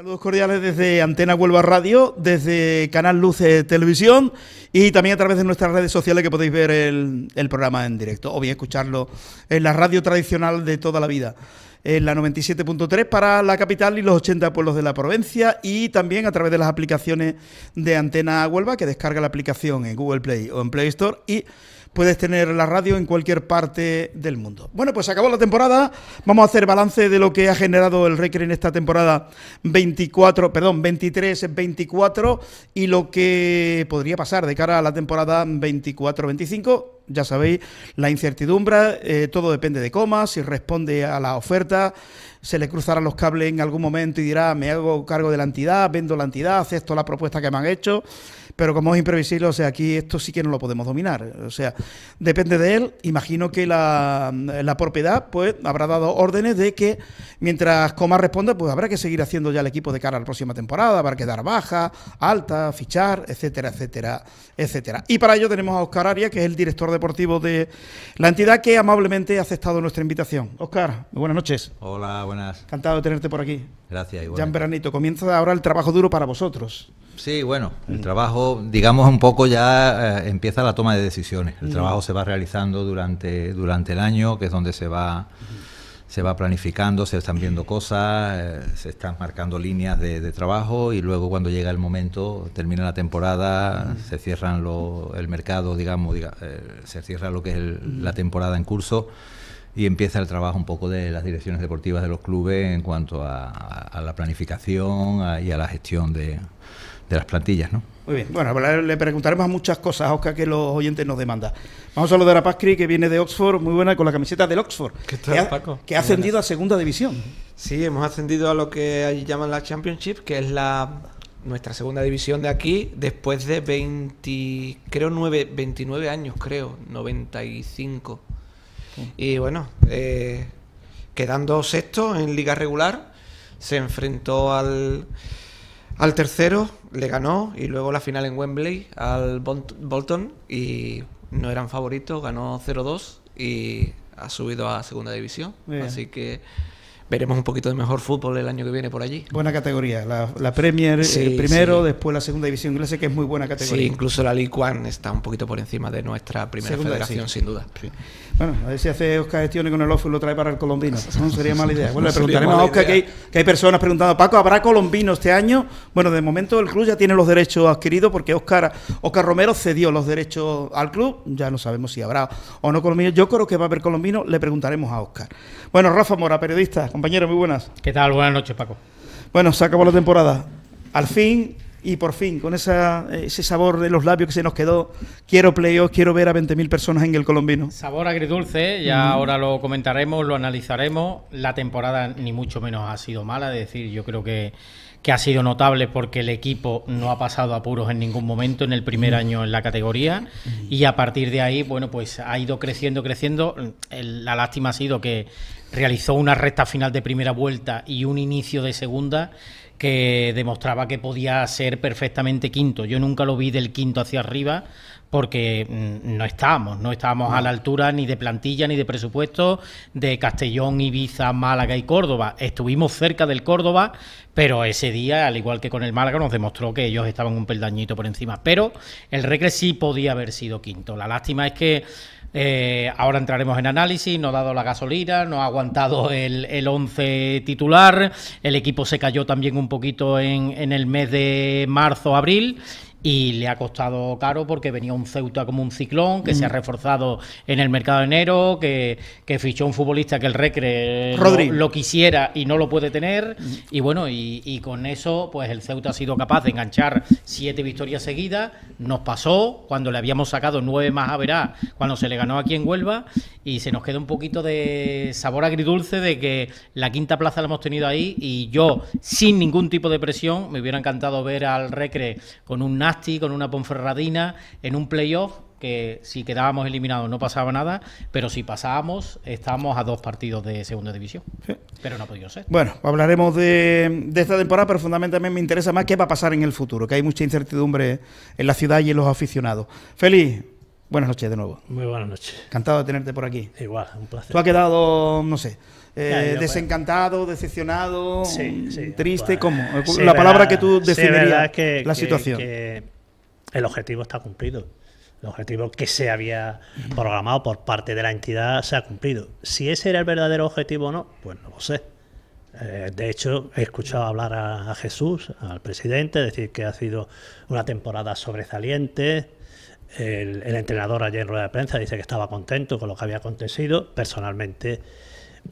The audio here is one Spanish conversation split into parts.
Saludos cordiales desde Antena Huelva Radio, desde Canal Luces eh, Televisión y también a través de nuestras redes sociales que podéis ver el, programa en directo o bien escucharlo en la radio tradicional de toda la vida, en la 97.3 para la capital y los 80 pueblos de la provincia y también a través de las aplicaciones de Antena Huelva que descarga la aplicación en Google Play o en Play Store y puedes tener la radio en cualquier parte del mundo. Bueno, pues acabó la temporada. Vamos a hacer balance de lo que ha generado el Recre en esta temporada 24, perdón, 23-24 y lo que podría pasar de cara a la temporada 24-25 ya sabéis, la incertidumbre, eh, todo depende de comas, si responde a la oferta se le cruzarán los cables en algún momento y dirá, me hago cargo de la entidad, vendo la entidad, acepto la propuesta que me han hecho, pero como es imprevisible, o sea, aquí esto sí que no lo podemos dominar, o sea, depende de él, imagino que la, propiedad pues habrá dado órdenes de que mientras Coma responda pues habrá que seguir haciendo ya el equipo de cara a la próxima temporada, habrá que dar baja, alta, fichar, etcétera, etcétera, etcétera. Y para ello tenemos a Oscar Arias, que es el director deportivo de la entidad que amablemente ha aceptado nuestra invitación. Oscar, buenas noches. Hola, buenas. Encantado de tenerte por aquí. Gracias, igual. en veranito comienza ahora el trabajo duro para vosotros. Sí, bueno, el trabajo, digamos un poco ya eh, empieza la toma de decisiones. El trabajo se va realizando durante, durante el año, que es donde se va se va planificando, se están viendo cosas, eh, se están marcando líneas de, trabajo y luego cuando llega el momento, termina la temporada, se cierran el mercado, digamos, eh, se cierra lo que es la temporada en curso y empieza el trabajo un poco de las direcciones deportivas de los clubes en cuanto a, la planificación y a la gestión de, las plantillas, ¿no? Muy bien, bueno, le preguntaremos muchas cosas a Oscar que los oyentes nos demandan. Vamos a lo de Pascri, que viene de Oxford, muy buena con la camiseta del Oxford, ¿Qué tal, que, ha, Paco? que ha ascendido a segunda división. Sí, hemos ascendido a lo que allí llaman la Championship, que es la nuestra segunda división de aquí, después de 20, creo 9, 29 años, creo, 95. Y bueno, eh, quedando sexto en liga regular, se enfrentó al, al tercero, le ganó y luego la final en Wembley al Bolton y no eran favoritos, ganó 0-2 y ha subido a segunda división. Así que veremos un poquito de mejor fútbol el año que viene por allí. Buena categoría, la, Premier el primero, después la segunda división inglesa, que es muy buena categoría. Sí, incluso la League One está un poquito por encima de nuestra primera federación, sin duda. Bueno, a ver si hace Oscar gestiones con el off lo trae para el colombino. No sería mala idea. Bueno, le preguntaremos a Oscar que hay, personas preguntando, Paco, ¿habrá colombino este año? Bueno, de momento el club ya tiene los derechos adquiridos porque Oscar, Romero cedió los derechos al club, ya no sabemos si habrá o no colombino. Yo creo que va a haber colombino, le preguntaremos a Oscar. Bueno, Rafa Mora, periodista, Compañero, muy buenas. ¿Qué tal? Buenas noches, Paco. Bueno, se acabó la temporada. Al fin y por fin, con ese sabor de los labios que se nos quedó, quiero playoff, quiero ver a 20.000 personas en el colombino. Sabor agridulce, ya ahora lo comentaremos, lo analizaremos. La temporada ni mucho menos ha sido mala, es decir, yo creo que, que ha sido notable porque el equipo no ha pasado apuros en ningún momento en el primer año en la categoría y a partir de ahí, bueno, pues ha ido creciendo, creciendo. la lástima ha sido que realizó una recta final de primera vuelta y un inicio de segunda que demostraba que podía ser perfectamente quinto. Yo nunca lo vi del quinto hacia arriba porque mm, no estábamos, no estábamos a la altura ni de plantilla ni de presupuesto de Castellón, Ibiza, Málaga y Córdoba. Estuvimos cerca del Córdoba, pero ese día, al igual que con el Málaga, nos demostró que ellos estaban un peldañito por encima. Pero el Recre sí podía haber sido quinto. La lástima es que eh, ahora entraremos en análisis, no ha dado la gasolina, no ha aguantado el, el once titular, el equipo se cayó también un poquito en, en el mes de marzo, abril y le ha costado caro porque venía un Ceuta como un ciclón, que se ha mm. reforzado en el mercado de enero, que, fichó un futbolista que el Recre lo, quisiera y no lo puede tener. Mm. Y bueno, y, con eso, pues el Ceuta ha sido capaz de enganchar siete victorias seguidas. Nos pasó cuando le habíamos sacado nueve más a Verá, cuando se le ganó aquí en Huelva, y se nos queda un poquito de sabor agridulce de que la quinta plaza la hemos tenido ahí y yo, sin ningún tipo de presión, me hubiera encantado ver al Recre con un con una Ponferradina, en un playoff que si quedábamos eliminados no pasaba nada, pero si pasábamos, estábamos a dos partidos de segunda división. Pero no ha podido ser. Bueno, hablaremos de, esta temporada, pero fundamentalmente me interesa más qué va a pasar en el futuro, que hay mucha incertidumbre en la ciudad y en los aficionados. Feliz. Buenas noches de nuevo. Muy buenas noches. Encantado de tenerte por aquí. Igual, un placer. Tú has quedado, no sé, desencantado, decepcionado, triste, como. ¿cómo? la palabra que tú definirías que, la situación. el objetivo está cumplido. El objetivo que se había programado por parte de la entidad se ha cumplido. Si ese era el verdadero objetivo o no, pues no lo sé. Eh, de hecho, he escuchado hablar a, Jesús, al presidente, decir que ha sido una temporada sobresaliente. El, el entrenador ayer en rueda de prensa dice que estaba contento con lo que había acontecido. Personalmente,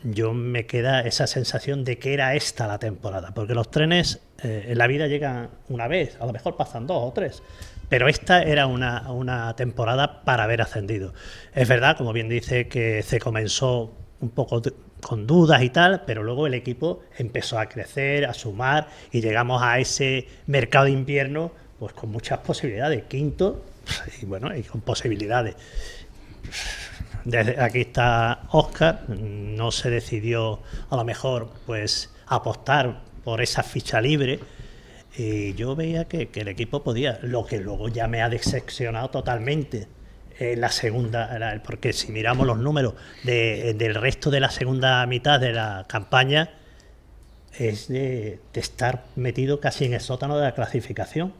yo me queda esa sensación de que era esta la temporada, porque los trenes eh, en la vida llegan una vez, a lo mejor pasan dos o tres, pero esta era una, una temporada para haber ascendido. Es verdad, como bien dice, que se comenzó un poco con dudas y tal, pero luego el equipo empezó a crecer, a sumar y llegamos a ese mercado de invierno pues con muchas posibilidades, quinto y bueno, y con posibilidades desde aquí está Oscar, no se decidió a lo mejor pues apostar por esa ficha libre y yo veía que, el equipo podía, lo que luego ya me ha decepcionado totalmente. en la segunda, porque si miramos los números del resto de la segunda mitad de la campaña, es de, estar metido casi en el sótano de la clasificación.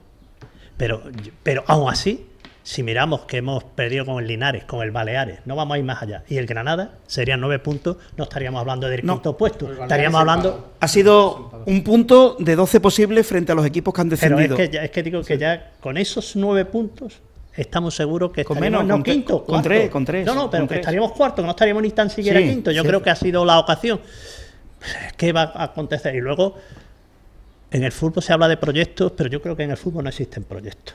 Pero, pero aún así, si miramos que hemos perdido con el Linares, con el Baleares, no vamos a ir más allá. Y el Granada serían nueve puntos, no estaríamos hablando del quinto puesto. Estaríamos hablando. Ha sido un punto de 12 posibles frente a los equipos que han descendido. es que, digo que ya con esos nueve puntos estamos seguros que con menos, con quinto. Con tres, con tres. No, no, pero que estaríamos cuarto, que no estaríamos ni tan siquiera quinto. Yo creo que ha sido la ocasión. ¿Qué va a acontecer? Y luego, en el fútbol se habla de proyectos, pero yo creo que en el fútbol no existen proyectos.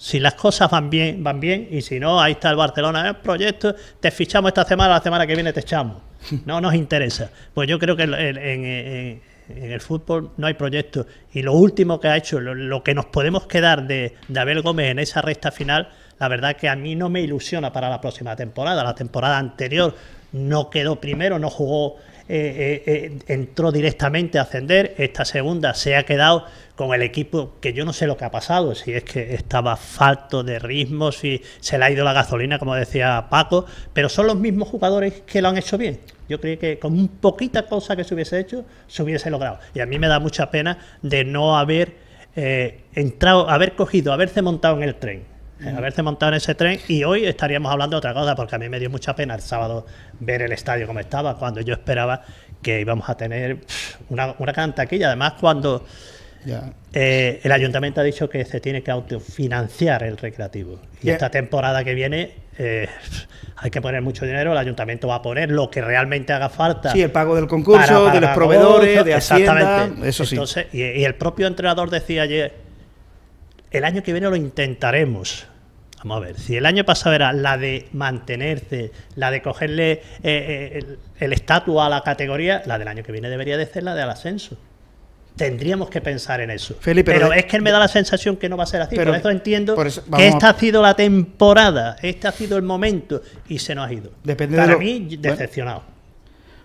Si las cosas van bien, van bien, y si no, ahí está el Barcelona, el eh, proyecto, te fichamos esta semana, la semana que viene te echamos. No nos interesa. Pues yo creo que en, el fútbol no hay proyecto. Y lo último que ha hecho, lo, que nos podemos quedar de, de Abel Gómez en esa recta final, la verdad que a mí no me ilusiona para la próxima temporada. La temporada anterior no quedó primero, no jugó eh, eh, eh, entró directamente a ascender, esta segunda se ha quedado con el equipo que yo no sé lo que ha pasado, si es que estaba falto de ritmo, si se le ha ido la gasolina, como decía Paco, pero son los mismos jugadores que lo han hecho bien. Yo creo que con un poquita cosa que se hubiese hecho, se hubiese logrado. Y a mí me da mucha pena de no haber eh, entrado, haber cogido, haberse montado en el tren haberse montado en ese tren y hoy estaríamos hablando de otra cosa, porque a mí me dio mucha pena el sábado ver el estadio como estaba, cuando yo esperaba que íbamos a tener una, una cantaquilla. Además, cuando eh, el ayuntamiento ha dicho que se tiene que autofinanciar el recreativo. Y esta temporada que viene eh, hay que poner mucho dinero, el ayuntamiento va a poner lo que realmente haga falta. Sí, el pago del concurso, de los proveedores, de Hacienda, Exactamente. eso sí. y el propio entrenador decía ayer el año que viene lo intentaremos. Vamos a ver, si el año pasado era la de mantenerse, la de cogerle eh, eh, el estatus a la categoría, la del año que viene debería de ser la del ascenso. Tendríamos que pensar en eso. Felipe, pero, es que me da la sensación que no va a ser así. Pero, por eso entiendo que esta ha sido la temporada, este ha sido el momento y se nos ha ido. Depende Para de mí, decepcionado.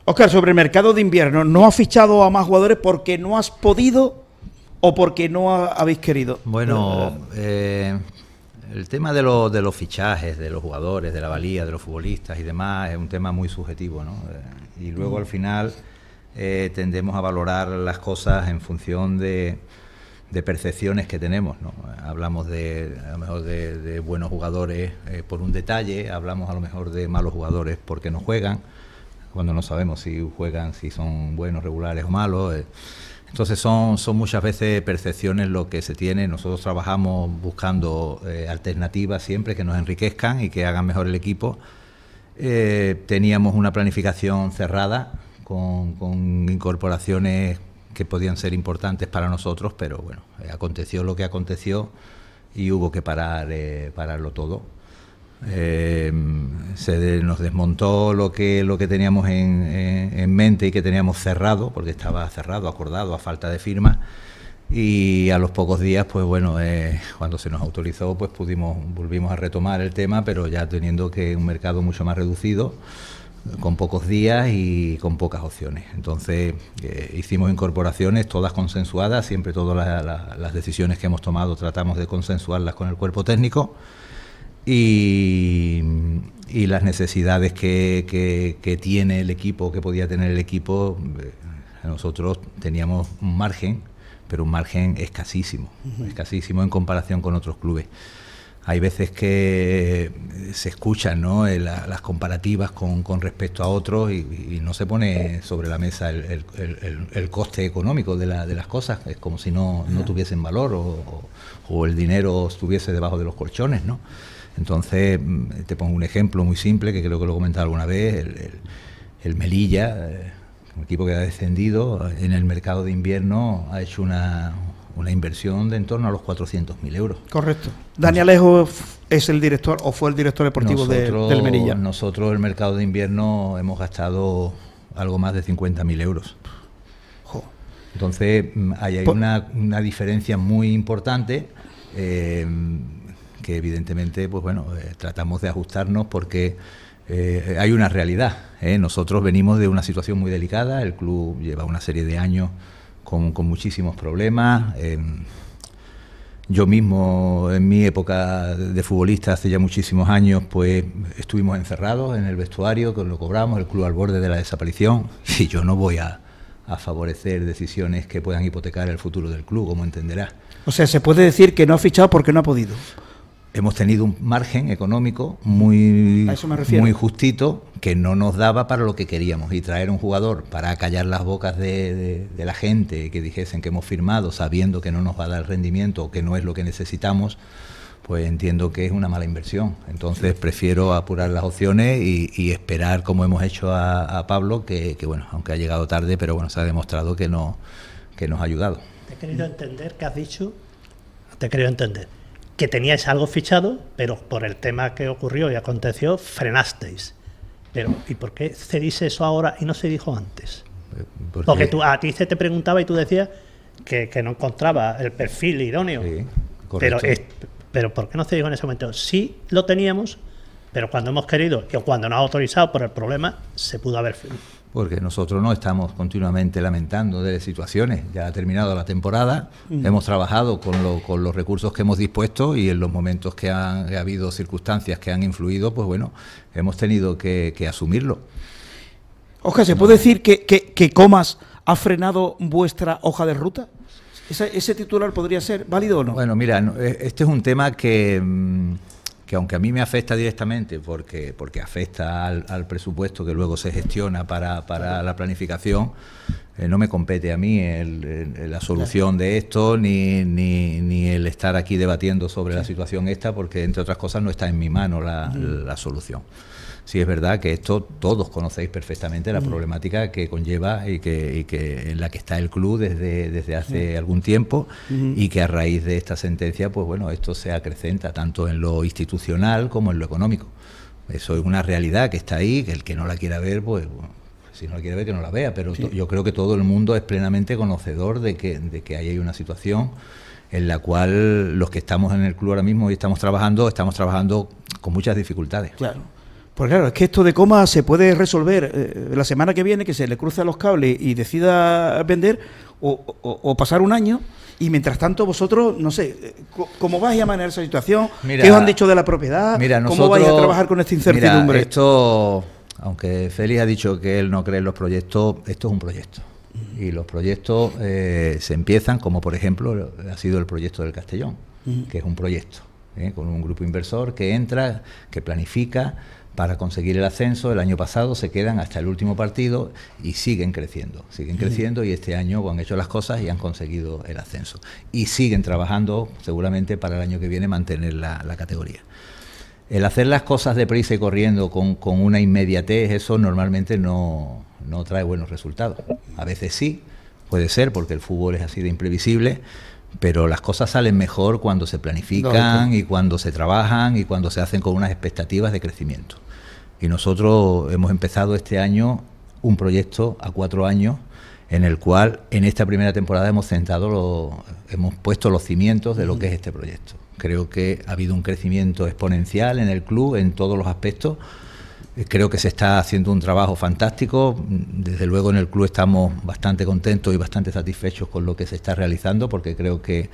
Oscar, sobre el mercado de invierno, no has fichado a más jugadores porque no has podido o porque no habéis querido? Bueno, eh, eh, el tema de, los fichajes, de los jugadores, de la valía, de los futbolistas y demás es un tema muy subjetivo, ¿no? Eh, y luego al final tendemos a valorar las cosas en función de, percepciones que tenemos. ¿no? Hablamos de, a lo mejor de, buenos jugadores por un detalle, hablamos a lo mejor de malos jugadores porque no juegan, cuando no sabemos si juegan, si son buenos, regulares o malos. Entonces son, muchas veces percepciones lo que se tiene. Nosotros trabajamos buscando eh, alternativas siempre que nos enriquezcan y que hagan mejor el equipo. Eh, teníamos una planificación cerrada con, incorporaciones que podían ser importantes para nosotros, pero bueno, eh, aconteció lo que aconteció y hubo que parar, pararlo todo. Em, se nos desmontó lo que, lo que teníamos en, mente y que teníamos cerrado, porque estaba cerrado, acordado, a falta de firma. Y a los pocos días, pues bueno, eh, cuando se nos autorizó, pues pudimos, volvimos a retomar el tema, pero ya teniendo que un mercado mucho más reducido, con pocos días y con pocas opciones. Entonces eh, hicimos incorporaciones, todas consensuadas, siempre todas las decisiones que hemos tomado tratamos de consensuarlas con el cuerpo técnico y, las necesidades que, tiene el equipo, que podía tener el equipo, eh, nosotros teníamos un margen, pero un margen escasísimo, escasísimo en comparación con otros clubes. Hay veces que eh, se escuchan eh, las comparativas con, respecto a otros y, no se pone sobre la mesa el, coste económico de, la, de, las cosas. Es como si no, tuviesen valor o, o, el dinero estuviese debajo de los colchones. ¿no? Entonces, mm, te pongo un ejemplo muy simple, que creo que lo he comentado alguna vez, el, Melilla, eh, un equipo que ha descendido, en el mercado de invierno ha hecho una, inversión de en torno a los 400.000 euros. Correcto. ...¿Daniel Alejo es el director o fue el director deportivo del Melilla?... Nosotros el mercado de invierno hemos gastado algo más de 50.000 euros. Entonces, mm, hay pues- una, diferencia muy importante. Eh, que evidentemente, pues bueno, eh, tratamos de ajustarnos porque eh, hay una realidad. ¿eh? Nosotros venimos de una situación muy delicada, el club lleva una serie de años con, muchísimos problemas. Em, yo mismo, en mi época de futbolista, hace ya muchísimos años, pues estuvimos encerrados en el vestuario, que lo cobramos, el club al borde de la desaparición. Y yo no voy a, a favorecer decisiones que puedan hipotecar el futuro del club, como entenderá". O sea, se puede decir que no ha fichado porque no ha podido hemos tenido un margen económico muy, muy justito que no nos daba para lo que queríamos. Y traer un jugador para callar las bocas de, la gente que dijesen que hemos firmado sabiendo que no nos va a dar rendimiento o que no es lo que necesitamos, pues entiendo que es una mala inversión. Entonces prefiero apurar las opciones y, esperar, como hemos hecho a, Pablo, que, bueno, aunque ha llegado tarde, pero bueno, se ha demostrado que, no, nos ha ayudado. Te he querido entender qué has dicho, te he querido entender que teníais algo fichado, pero por el tema que ocurrió y aconteció, frenasteis. Pero, ¿y por qué se dice eso ahora y no se dijo antes? Eh, porque, a ti se te preguntaba y tú decías que, no encontraba el perfil idóneo. Sí, pero, pero ¿por qué no se dijo en ese momento? Sí lo teníamos, pero cuando hemos querido o cuando no ha autorizado por el problema, se pudo haber porque nosotros no estamos continuamente lamentando de situaciones. Ya ha terminado la temporada, mm. hemos trabajado con, los recursos que hemos dispuesto y en los momentos que, han, ha habido circunstancias que han influido, pues bueno, hemos tenido que, asumirlo. Oscar, ¿se puede decir que, Comas ha frenado vuestra hoja de ruta? ¿Ese, titular podría ser válido o no? Bueno, mira, e, este es un tema que... Mm, que aunque a mí me afecta directamente porque, porque afecta al, presupuesto que luego se gestiona para, la planificación, eh, no me compete a mí la solución de esto ni, ni, ni, el estar aquí debatiendo sobre la situación esta porque, entre otras cosas, no está en mi mano la solución sí es verdad que esto todos conocéis perfectamente la mm. problemática que conlleva y que, en la que está el club desde, desde hace mm. algún tiempo mm-hmm. y que a raíz de esta sentencia, pues bueno, esto se acrecenta tanto en lo institucional como en lo económico. Eso es una realidad que está ahí, que el que no la quiera ver, pues si no la quiere ver, que no la vea, pero yo creo que todo el mundo es plenamente conocedor de que, de que ahí hay una situación en la cual los que estamos en el club ahora mismo y estamos trabajando, estamos trabajando con muchas dificultades. Claro. Pues claro, es que esto de coma se puede resolver eh, la semana que viene, que se le cruza los cables y decida vender, o, pasar un año, y mientras tanto vosotros, no sé, eh, ¿cómo vais a manejar esa situación? ¿Qué os han dicho de la propiedad? ¿Cómo vais a trabajar con esta incertidumbre? esto, aunque Félix ha dicho que él no cree en los proyectos, esto es un proyecto. Y los proyectos eh, se empiezan, como por ejemplo ha sido el proyecto del Castellón, que es un proyecto, con un grupo inversor que entra, que planifica para conseguir el ascenso. El año pasado se quedan hasta el último partido y siguen creciendo, siguen creciendo y este año han hecho las cosas y han conseguido el ascenso. Y siguen trabajando seguramente para el año que viene mantener la, categoría. El hacer las cosas de deprisa y corriendo con, una inmediatez, eso normalmente no, no trae buenos resultados. A veces sí, puede ser, porque el fútbol es así de imprevisible, pero las cosas salen mejor cuando se planifican y cuando se trabajan y cuando se hacen con unas expectativas de crecimiento. Y nosotros hemos empezado este año un proyecto a cuatro años en el cual en esta primera temporada hemos sentado, hemos puesto los cimientos de lo que es este proyecto. Creo que ha habido un crecimiento exponencial en el club en todos los aspectos Creo que se está haciendo un trabajo fantástico. Desde luego en el club estamos bastante contentos y bastante satisfechos con lo que se está realizando porque creo que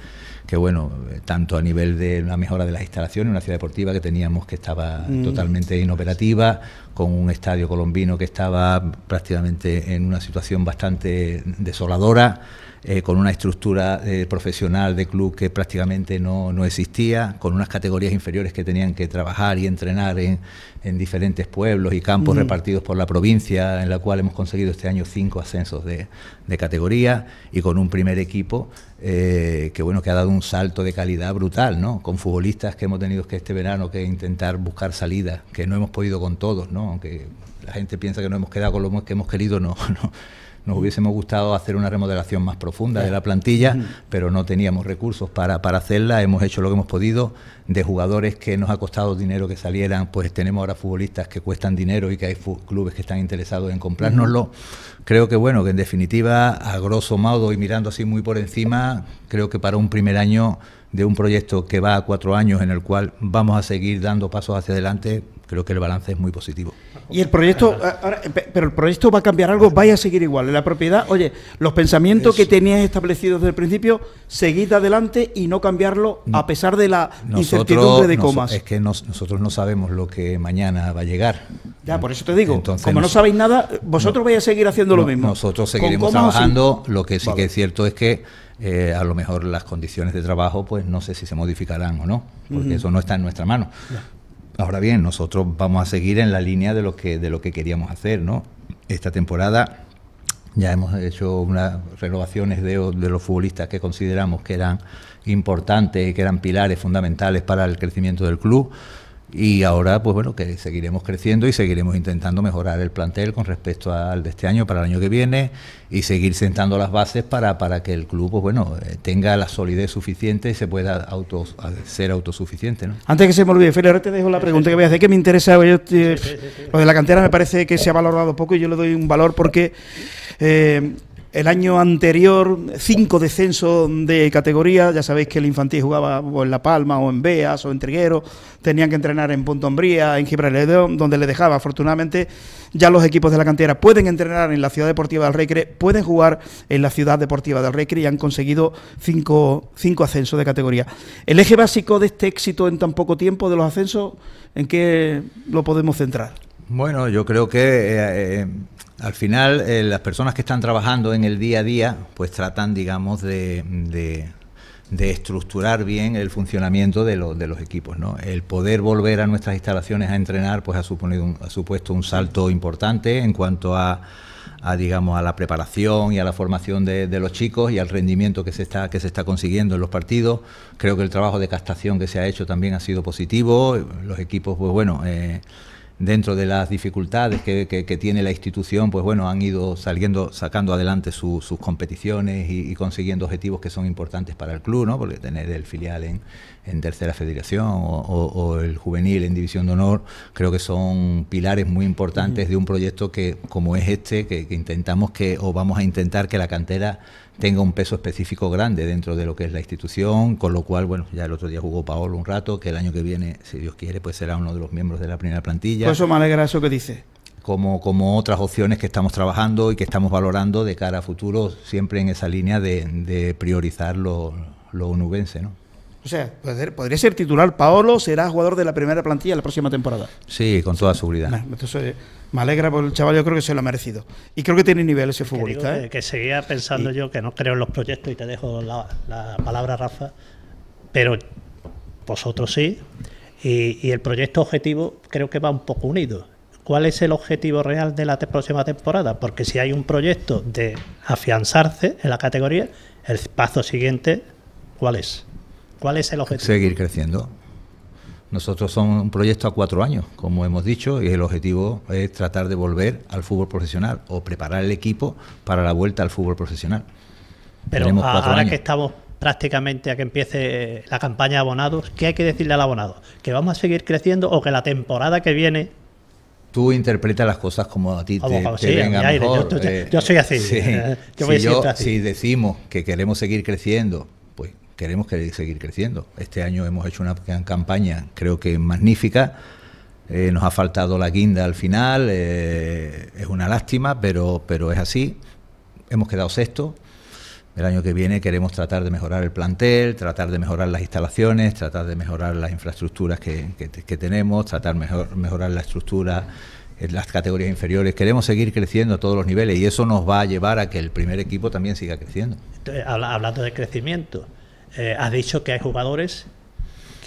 que bueno, eh, tanto a nivel de una mejora de las instalaciones, una ciudad deportiva que teníamos que estaba mm. totalmente inoperativa, con un estadio colombino que estaba prácticamente en una situación bastante desoladora, eh, con una estructura eh, profesional de club que prácticamente no, existía, con unas categorías inferiores que tenían que trabajar y entrenar en, diferentes pueblos y campos mm. repartidos por la provincia, en la cual hemos conseguido este año cinco ascensos de, de categoría y con un primer equipo eh, que bueno que ha dado un salto de calidad brutal, ¿no? Con futbolistas que hemos tenido que este verano que intentar buscar salidas, que no hemos podido con todos, ¿no? Aunque la gente piensa que no hemos quedado con los que hemos querido, no. Nos hubiésemos gustado hacer una remodelación más profunda de la plantilla, mm. pero no teníamos recursos para, hacerla. Hemos hecho lo que hemos podido de jugadores que nos ha costado dinero que salieran, pues tenemos ahora futbolistas que cuestan dinero y que hay clubes que están interesados en comprárnoslo. Creo que bueno, que en definitiva, a grosso modo y mirando así muy por encima, creo que para un primer año de un proyecto que va a cuatro años en el cual vamos a seguir dando pasos hacia adelante, creo que el balance es muy positivo. Y el proyecto, pero el proyecto va a cambiar algo, vaya a seguir igual. la propiedad, oye, los pensamientos que tenías establecidos desde el principio, seguid adelante y no cambiarlo a pesar de la incertidumbre de comas. es que nosotros no sabemos lo que mañana va a llegar. Ya, por eso te digo, como no sabéis nada, vosotros vais a seguir haciendo lo mismo. Nosotros seguiremos trabajando, lo que sí que es cierto es que eh, a lo mejor las condiciones de trabajo, pues no sé si se modificarán o no, porque eso no está en nuestra mano. Ahora bien, nosotros vamos a seguir en la línea de lo que, de lo que queríamos hacer, ¿no? Esta temporada ya hemos hecho unas renovaciones de, de, los futbolistas que consideramos que eran importantes, que eran pilares fundamentales para el crecimiento del club. Y ahora, pues bueno, que seguiremos creciendo y seguiremos intentando mejorar el plantel con respecto al de este año para el año que viene y seguir sentando las bases para, para que el club, pues bueno, eh, tenga la solidez suficiente y se pueda auto, ser autosuficiente. ¿no? Antes que se me olvide, Feli, te dejo la pregunta que voy a hacer, que me interesa. lo de la cantera me parece que se ha valorado poco y yo le doy un valor porque. Eh, el año anterior, cinco descensos de categoría. Ya sabéis que el infantil jugaba en La Palma, o en Beas, o en Triguero. Tenían que entrenar en Punto Hombría, en Gibraltar, donde le dejaba. Afortunadamente, ya los equipos de la cantera pueden entrenar en la Ciudad Deportiva del Recre, pueden jugar en la Ciudad Deportiva del Recre y han conseguido cinco, cinco ascensos de categoría. El eje básico de este éxito en tan poco tiempo de los ascensos, ¿en qué lo podemos centrar? Bueno, yo creo que eh, eh, al final eh, las personas que están trabajando en el día a día, pues tratan, digamos, de, estructurar bien el funcionamiento de, los equipos. ¿no? El poder volver a nuestras instalaciones a entrenar, pues ha, un, ha supuesto un salto importante en cuanto a, digamos, a la preparación y a la formación de, los chicos y al rendimiento que se, está, que se está consiguiendo en los partidos. Creo que el trabajo de castación que se ha hecho también ha sido positivo. Los equipos, pues bueno, dentro de las dificultades que, tiene la institución, pues bueno, han ido saliendo, sacando adelante sus competiciones y, consiguiendo objetivos que son importantes para el club, ¿no? Porque tener el filial en, tercera federación o, el juvenil en división de honor, creo que son pilares muy importantes de un proyecto que, como es este, que, que intentamos que, o vamos a intentar que la cantera tenga un peso específico grande dentro de lo que es la institución, con lo cual, bueno, ya el otro día jugó Paolo un rato, que el año que viene, si Dios quiere, pues será uno de los miembros de la primera plantilla. Por eso me alegra eso que dice. Como, como otras opciones que estamos trabajando y que estamos valorando de cara a futuro, siempre en esa línea de, priorizar lo, lo ¿no? O sea, podría ser titular Paolo, será jugador de la primera plantilla la próxima temporada. Sí, con toda seguridad me alegra por el chaval, yo creo que se lo ha merecido. Y creo que tiene nivel ese futbolista. ¿eh? Que, seguía pensando yo que no creo en los proyectos y te dejo la, palabra, Rafa, pero vosotros sí. Y, el proyecto objetivo creo que va un poco unido. ¿Cuál es el objetivo real de la próxima temporada? Porque si hay un proyecto de afianzarse en la categoría, el paso siguiente, ¿cuál es? ¿Cuál es el objetivo? Seguir creciendo nosotros somos un proyecto a cuatro años, como hemos dicho, y el objetivo es tratar de volver al fútbol profesional o preparar el equipo para la vuelta al fútbol profesional. Pero ahora que estamos prácticamente a que empiece la campaña de abonados, ¿qué hay que decirle al abonado? ¿Que vamos a seguir creciendo o que la temporada que viene tú interpretas las cosas como a ti te, te eh, Yo, soy así. yo voy así. si decimos que queremos seguir creciendo queremos seguir creciendo. Este año hemos hecho una gran campaña, creo que magnífica. Eh, nos ha faltado la guinda al final, eh, es una lástima, pero, pero es así. Hemos quedado sexto. El año que viene queremos tratar de mejorar el plantel, tratar de mejorar las instalaciones, tratar de mejorar las infraestructuras que, tenemos, tratar de mejorar la estructura en eh, las categorías inferiores. Queremos seguir creciendo a todos los niveles y eso nos va a llevar a que el primer equipo también siga creciendo. Hablando de crecimiento, eh, has dicho que hay jugadores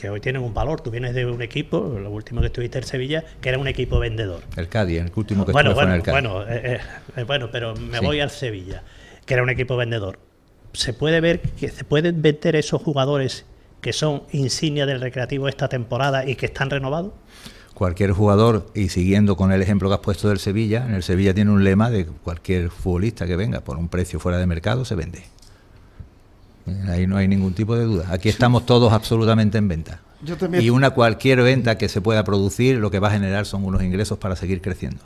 que hoy tienen un valor. Tú vienes de un equipo, lo último que estuviste en Sevilla, que era un equipo vendedor. El Cádiz, el último que bueno, en el Cádiz. Bueno, eh, eh, bueno pero me voy al Sevilla, que era un equipo vendedor. Se puede ver que se pueden vender esos jugadores que son insignia del recreativo esta temporada y que están renovados. Cualquier jugador, y siguiendo con el ejemplo que has puesto del Sevilla, en el Sevilla tiene un lema de cualquier futbolista que venga por un precio fuera de mercado se vende. Ahí no hay ningún tipo de duda. Aquí estamos todos absolutamente en venta. Y una cualquier venta que se pueda producir, lo que va a generar son unos ingresos para seguir creciendo.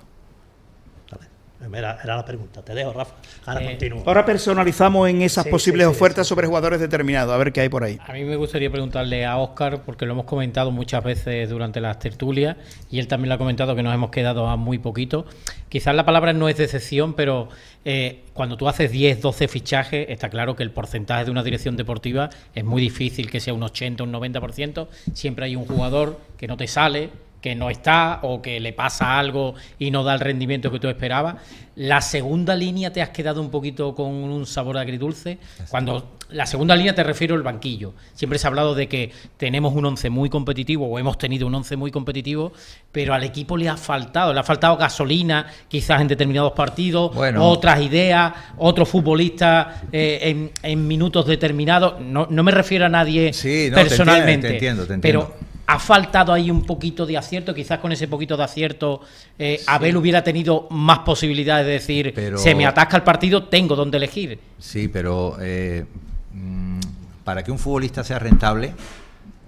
Pues era, la pregunta. Te dejo, Rafa. Ahora eh, Ahora personalizamos en esas posibles ofertas sobre jugadores determinados. A ver qué hay por ahí. A mí me gustaría preguntarle a Oscar, porque lo hemos comentado muchas veces durante las tertulias, y él también lo ha comentado que nos hemos quedado a muy poquito. Quizás la palabra no es decepción, pero eh, cuando tú haces 10, 12 fichajes, está claro que el porcentaje de una dirección deportiva es muy difícil que sea un 80, un 90%. Siempre hay un jugador que no te sale, que no está o que le pasa algo y no da el rendimiento que tú esperabas. La segunda línea te has quedado un poquito con un sabor agridulce. Cuando la segunda línea te refiero al banquillo. Siempre se ha hablado de que tenemos un once muy competitivo o hemos tenido un once muy competitivo, pero al equipo le ha faltado, le ha faltado gasolina, quizás en determinados partidos, otras ideas, otro futbolista eh, en, minutos determinados. No, me refiero a nadie personalmente, te entiendo, pero ha faltado ahí un poquito de acierto, quizás con ese poquito de acierto eh, Abel hubiera tenido más posibilidades de decir, pero, se me atasca el partido, tengo donde elegir. Sí, pero eh, Mm, para que un futbolista sea rentable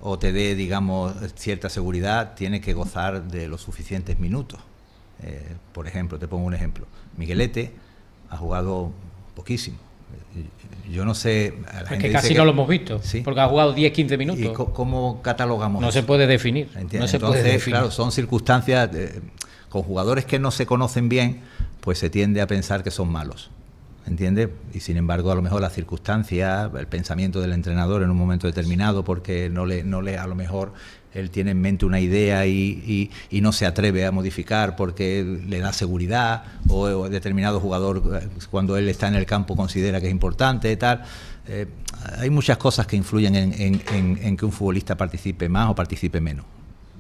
o te dé, digamos, cierta seguridad, tiene que gozar de los suficientes minutos. Eh, por ejemplo, te pongo un ejemplo. Miguelete ha jugado poquísimo. Yo no sé. es que casi no lo hemos visto. Porque ha jugado 10, 15 minutos. ¿Y cómo catalogamos? No se puede definir. Entonces, claro, son circunstancias. Eh, con jugadores que no se conocen bien, pues se tiende a pensar que son malos. ¿entiendes? Y sin embargo, a lo mejor las circunstancias, el pensamiento del entrenador en un momento determinado, porque no le, no le a lo mejor él tiene en mente una idea y, no se atreve a modificar porque le da seguridad, o, determinado jugador eh, cuando él está en el campo considera que es importante, tal. Eh, hay muchas cosas que influyen en, en que un futbolista participe más o participe menos.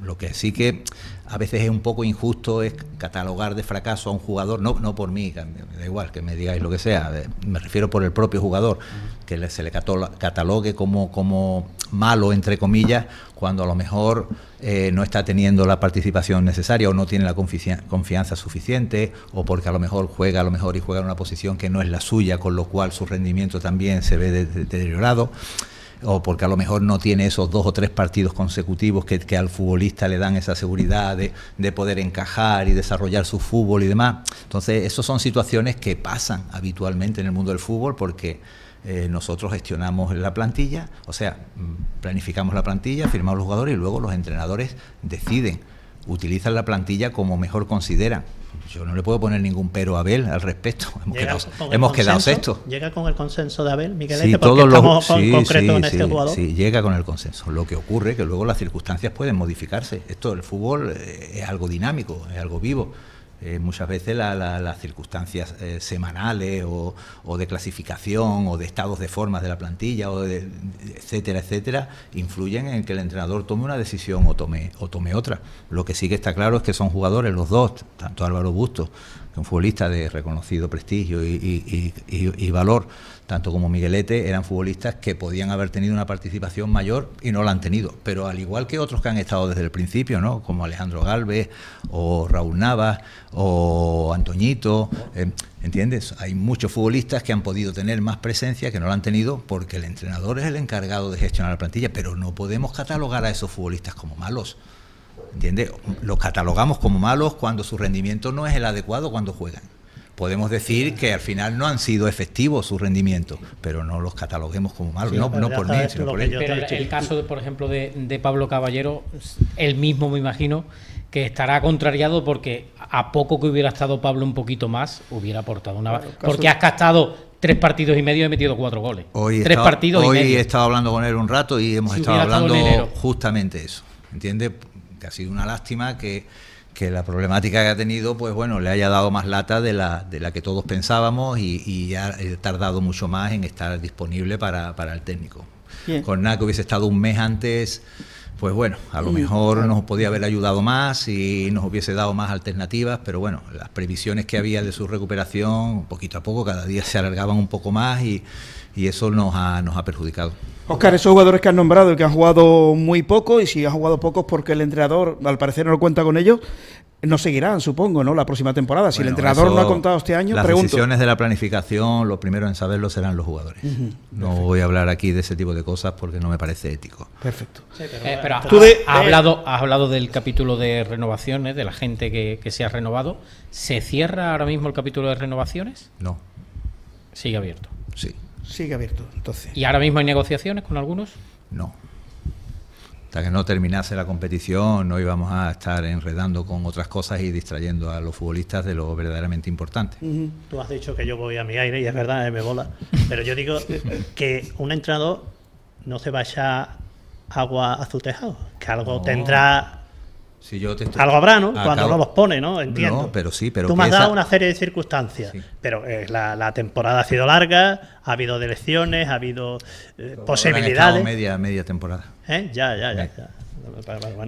Lo que sí que a veces es un poco injusto es catalogar de fracaso a un jugador, no, no por mí, da igual que me digáis lo que sea, eh, me refiero por el propio jugador, que se le catalogue como, como malo, entre comillas, cuando a lo mejor eh, no está teniendo la participación necesaria o no tiene la confianza suficiente, o porque a lo mejor juega a lo mejor y juega en una posición que no es la suya, con lo cual su rendimiento también se ve deteriorado o porque a lo mejor no tiene esos dos o tres partidos consecutivos que, al futbolista le dan esa seguridad de, poder encajar y desarrollar su fútbol y demás. Entonces, esas son situaciones que pasan habitualmente en el mundo del fútbol porque... Eh, nosotros gestionamos la plantilla, o sea, mm, planificamos la plantilla, firmamos los jugadores y luego los entrenadores deciden utilizan la plantilla como mejor consideran. Yo no le puedo poner ningún pero a Abel al respecto. Hemos, quedado, hemos Llega con el consenso de Abel, Miguel, sí, todos los, en este jugador. Sí, llega con el consenso. Lo que ocurre es que luego las circunstancias pueden modificarse. Esto, el fútbol eh, es algo dinámico, es algo vivo. Eh, muchas veces las circunstancias eh, semanales o, de clasificación o de estados de formas de la plantilla, o etcétera, etcétera, influyen en que el entrenador tome una decisión o tome, o tome otra. Lo que sí que está claro es que son jugadores los dos, tanto Álvaro Busto, que es un futbolista de reconocido prestigio y valor, tanto como Miguelete, eran futbolistas que podían haber tenido una participación mayor y no la han tenido. Pero al igual que otros que han estado desde el principio, ¿no? como Alejandro Galvez, o Raúl Navas, o Antoñito, eh, ¿entiendes? Hay muchos futbolistas que han podido tener más presencia que no la han tenido porque el entrenador es el encargado de gestionar la plantilla, pero no podemos catalogar a esos futbolistas como malos. ¿Entiendes? Los catalogamos como malos cuando su rendimiento no es el adecuado cuando juegan podemos decir que al final no han sido efectivos sus rendimientos, pero no los cataloguemos como malos, no, por mí, sino por ellos. Pero el, caso, por ejemplo, de, Pablo Caballero, él mismo me imagino que estará contrariado porque a poco que hubiera estado Pablo un poquito más, hubiera aportado una... porque has gastado tres partidos y medio y he metido cuatro goles. Hoy, tres partidos y medio. he estado hablando con él un rato y hemos estado hablando justamente eso. ¿Entiendes? Que ha sido una lástima que que la problemática que ha tenido, pues bueno, le haya dado más lata de la, de la que todos pensábamos y, ha eh, tardado mucho más en estar disponible para, el técnico. Con Con que hubiese estado un mes antes, pues bueno, a lo mejor nos podía haber ayudado más y nos hubiese dado más alternativas, pero bueno, las previsiones que había de su recuperación, poquito a poco, cada día se alargaban un poco más y, y eso nos ha, nos ha perjudicado. Oscar, esos jugadores que han nombrado, y que han jugado muy poco, y si ha jugado pocos porque el entrenador al parecer no cuenta con ellos, no seguirán, supongo, ¿no? La próxima temporada. Si el entrenador no ha contado este año, las decisiones de la planificación, lo primero en saberlo serán los jugadores. No voy a hablar aquí de ese tipo de cosas porque no me parece ético. Perfecto. Eh, has, eh, hablado, has hablado del capítulo de renovaciones, de la gente que se ha renovado. ¿Se cierra ahora mismo el capítulo de renovaciones? No. Sigue abierto. Sí sigue abierto. Entonces. ¿Y ahora mismo hay negociaciones con algunos? No. Hasta que no terminase la competición no íbamos a estar enredando con otras cosas y distrayendo a los futbolistas de lo verdaderamente importante. Tú has dicho que yo voy a mi aire y es verdad, eh, me bola. Pero yo digo que un entrado no se vaya agua a tejado, que algo tendrá algo habrá, ¿no? Ah, Cuando no los pone, ¿no? Entiendo. pero sí, pero. Tú me has dado una serie de circunstancias. Pero eh, la, temporada ha sido larga, ha habido elecciones, ha habido posibilidades eh, posibilidades. Media, media temporada. ¿Eh? Ya, ya, ya.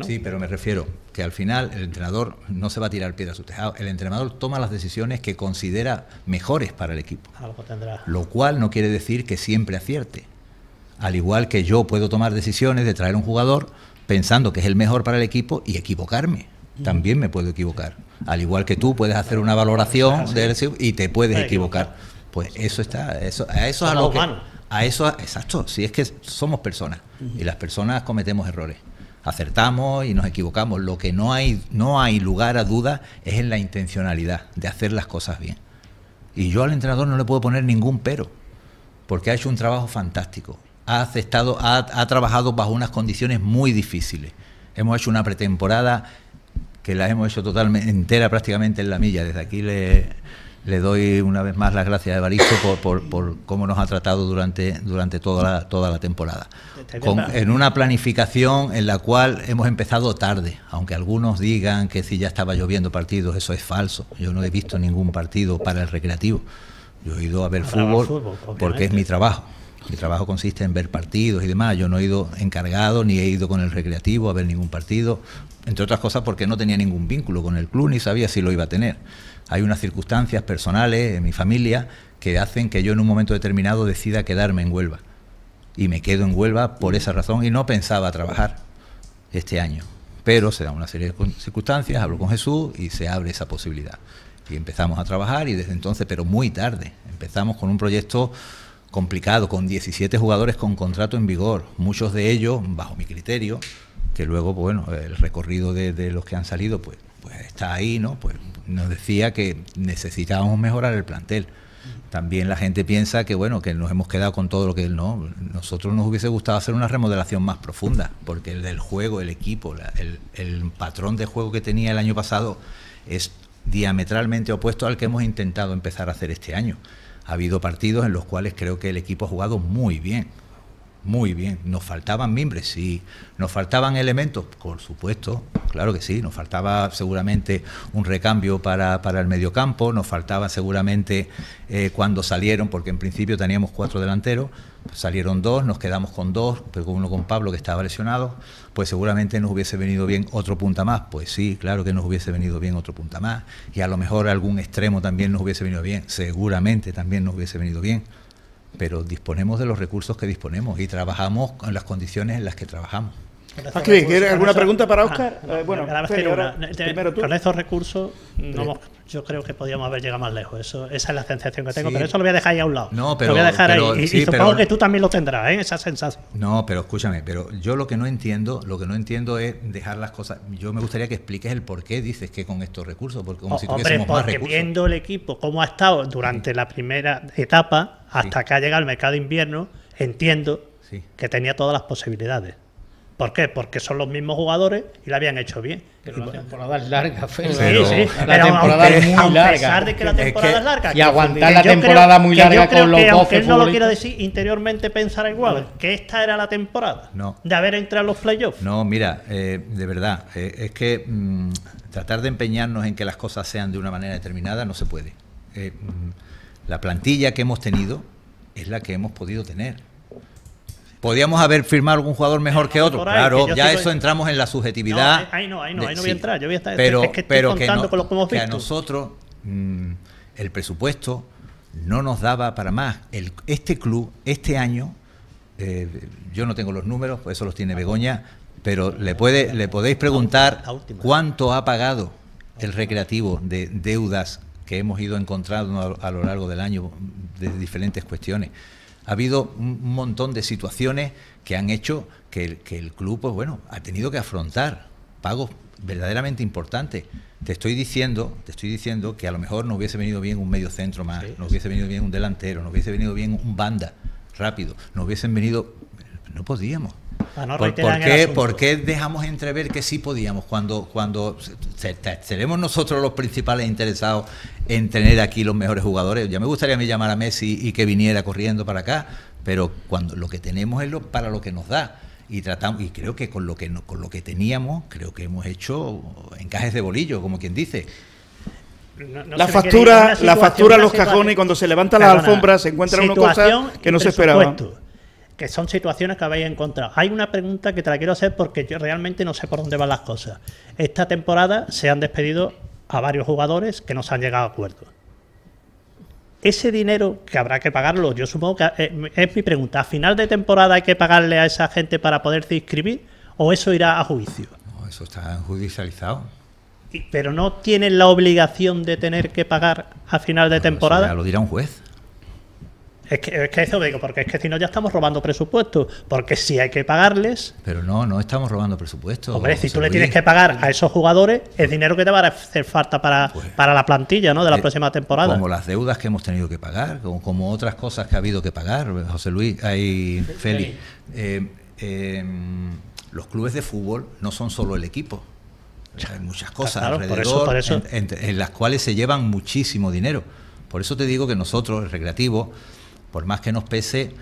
Sí, pero me refiero que al final el entrenador no se va a tirar piedra a su tejado. El entrenador toma las decisiones que considera mejores para el equipo. Lo cual no quiere decir que siempre acierte. Al igual que yo puedo tomar decisiones de traer un jugador pensando que es el mejor para el equipo y equivocarme. También me puedo equivocar. Al igual que tú puedes hacer una valoración de y te puedes equivocar. Pues eso está, eso, a eso a lo que, a eso, exacto, si es que somos personas y las personas cometemos errores acertamos y nos equivocamos. Lo que no hay, no hay lugar a duda es en la intencionalidad de hacer las cosas bien. Y yo al entrenador no le puedo poner ningún pero, porque ha hecho un trabajo fantástico ha, estado, ha, trabajado bajo unas condiciones muy difíciles. Hemos hecho una pretemporada que la hemos hecho totalmente entera prácticamente en la milla. Desde aquí le, doy una vez más las gracias a Evaristo por, por, cómo nos ha tratado durante, durante toda, la, toda la temporada. en una planificación en la cual hemos empezado tarde, aunque algunos digan que si ya estaba lloviendo partidos, eso es falso. Yo no he visto ningún partido para el recreativo. Yo he ido a ver fútbol porque es mi trabajo. Mi trabajo consiste en ver partidos y demás. Yo no he ido encargado ni he ido con el recreativo a ver ningún partido, entre otras cosas porque no tenía ningún vínculo con el club ni sabía si lo iba a tener. Hay unas circunstancias personales en mi familia que hacen que yo en un momento determinado decida quedarme en Huelva. Y me quedo en Huelva por esa razón y no pensaba trabajar este año. Pero se dan una serie de circunstancias, hablo con Jesús y se abre esa posibilidad. Y empezamos a trabajar y desde entonces, pero muy tarde, empezamos con un proyecto complicado, con 17 jugadores con contrato en vigor, muchos de ellos, bajo mi criterio, que luego, pues, bueno, el recorrido de, los que han salido, pues, pues está ahí, ¿no? Pues nos decía que necesitábamos mejorar el plantel. También la gente piensa que bueno, que nos hemos quedado con todo lo que no. Nosotros nos hubiese gustado hacer una remodelación más profunda, porque el del juego, el equipo, el, el patrón de juego que tenía el año pasado es diametralmente opuesto al que hemos intentado empezar a hacer este año ha habido partidos en los cuales creo que el equipo ha jugado muy bien muy bien. Nos faltaban mimbres, y Nos faltaban elementos, por supuesto, claro que sí. Nos faltaba seguramente un recambio para, para el mediocampo, nos faltaba seguramente eh, cuando salieron, porque en principio teníamos cuatro delanteros, pues salieron dos, nos quedamos con dos, pero uno con Pablo que estaba lesionado, pues seguramente nos hubiese venido bien otro punta más. Pues sí, claro que nos hubiese venido bien otro punta más. Y a lo mejor algún extremo también nos hubiese venido bien, seguramente también nos hubiese venido bien pero disponemos de los recursos que disponemos y trabajamos con las condiciones en las que trabajamos. alguna pregunta para Oscar? Eh, bueno, primero tú. Con estos recursos no yo creo que podríamos haber llegado más lejos. Eso, esa es la sensación que tengo, pero eso lo voy a dejar ahí a un lado. No, pero, lo voy a dejar ahí. Y, supongo que tú también lo tendrás, ¿eh? esa sensación. No, pero escúchame, pero yo lo que no entiendo, lo que no entiendo es dejar las cosas. Yo me gustaría que expliques el por qué dices que con estos recursos, porque como si hombre, porque más recursos. viendo el equipo cómo ha estado durante la primera etapa hasta que ha llegado el mercado de invierno, entiendo que tenía todas las posibilidades. ¿Por qué? Porque son los mismos jugadores y la habían hecho bien. Pero la temporada es larga, Félix. Sí, sí. La temporada es muy larga. A pesar de que la temporada es, larga. Y aguantar la temporada muy larga con que, los Aunque él no lo quiera decir, interiormente pensar igual. Que esta era la temporada. De haber entrado a los playoffs. No, mira, eh, de verdad. Eh, es que mm, tratar de empeñarnos en que las cosas sean de una manera determinada no se puede. Eh, mm, la plantilla que hemos tenido es la que hemos podido tener podíamos haber firmado algún jugador mejor que ah, otro. claro, ya eso entramos en la subjetividad. ahí no, ahí no, ahí no voy a entrar. Yo voy a estar pero, contando con lo que hemos visto. a nosotros mm, el presupuesto no nos daba para más. El, este club, este año, eh, yo no tengo los números, pues eso los tiene Begoña, pero le, puede, le podéis preguntar cuánto ha pagado el recreativo de deudas que hemos ido encontrando a lo largo del año de diferentes cuestiones ha habido un montón de situaciones que han hecho que el, club, pues bueno, ha tenido que afrontar pagos verdaderamente importantes. Te estoy diciendo, te estoy diciendo que a lo mejor no hubiese venido bien un medio centro más, no hubiese venido bien un delantero, no hubiese venido bien un banda rápido, no hubiesen venido, no podíamos. Ah, por, qué, dejamos entrever que sí podíamos cuando, cuando seremos nosotros los principales interesados en tener aquí los mejores jugadores? Ya me gustaría a llamar a Messi y que viniera corriendo para acá, pero cuando lo que tenemos es lo, para lo que nos da y tratamos y creo que con lo que con lo que teníamos creo que hemos hecho encajes de bolillo como quien dice la factura la factura los cajones y cuando se levantan las alfombras se encuentran una cosa que no se esperaba que son situaciones que habéis encontrado. Hay una pregunta que te la quiero hacer porque yo realmente no sé por dónde van las cosas. Esta temporada se han despedido a varios jugadores que no se han llegado a acuerdo. Ese dinero que habrá que pagarlo, yo supongo que eh, es mi pregunta. ¿A final de temporada hay que pagarle a esa gente para poderse inscribir o eso irá a juicio? eso está judicializado. pero no tienen la obligación de tener que pagar a final de temporada. lo dirá un juez. Es que, es que eso digo, porque es que si no ya estamos robando presupuesto, porque si hay que pagarles... Pero no, no estamos robando presupuesto. Hombre, si tú le tienes que pagar a esos jugadores el dinero que te va a hacer falta para, pues, la plantilla ¿no? de la eh, próxima temporada. Como las deudas que hemos tenido que pagar, como, otras cosas que ha habido que pagar, José Luis, ahí, Félix. Eh, em, los clubes de fútbol no son solo el equipo. Hay muchas ah, cosas alrededor En, en, las cuales se llevan muchísimo dinero. Por eso te digo que nosotros, el recreativo, por más que nos pese, eh,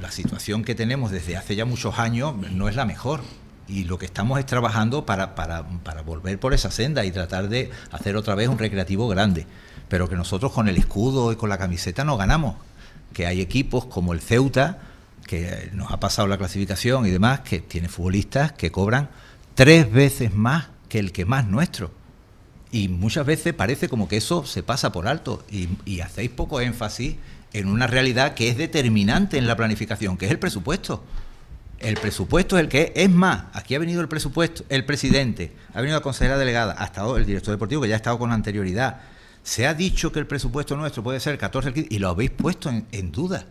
la situación que tenemos desde hace ya muchos años no es la mejor. Y lo que estamos es trabajando para, volver por esa senda y tratar de hacer otra vez un recreativo grande. Pero que nosotros con el escudo y con la camiseta no ganamos. Que hay equipos como el Ceuta, que nos ha pasado la clasificación y demás, que tiene futbolistas que cobran tres veces más que el que más nuestro. Y muchas veces parece como que eso se pasa por alto y hacéis poco énfasis en una realidad que es determinante en la planificación, que es el presupuesto. El presupuesto es el que es. más, aquí ha venido el presupuesto, el presidente, ha venido la consejera delegada, ha estado el director deportivo que ya ha estado con anterioridad. Se ha dicho que el presupuesto nuestro puede ser 14 15, y lo habéis puesto en, duda.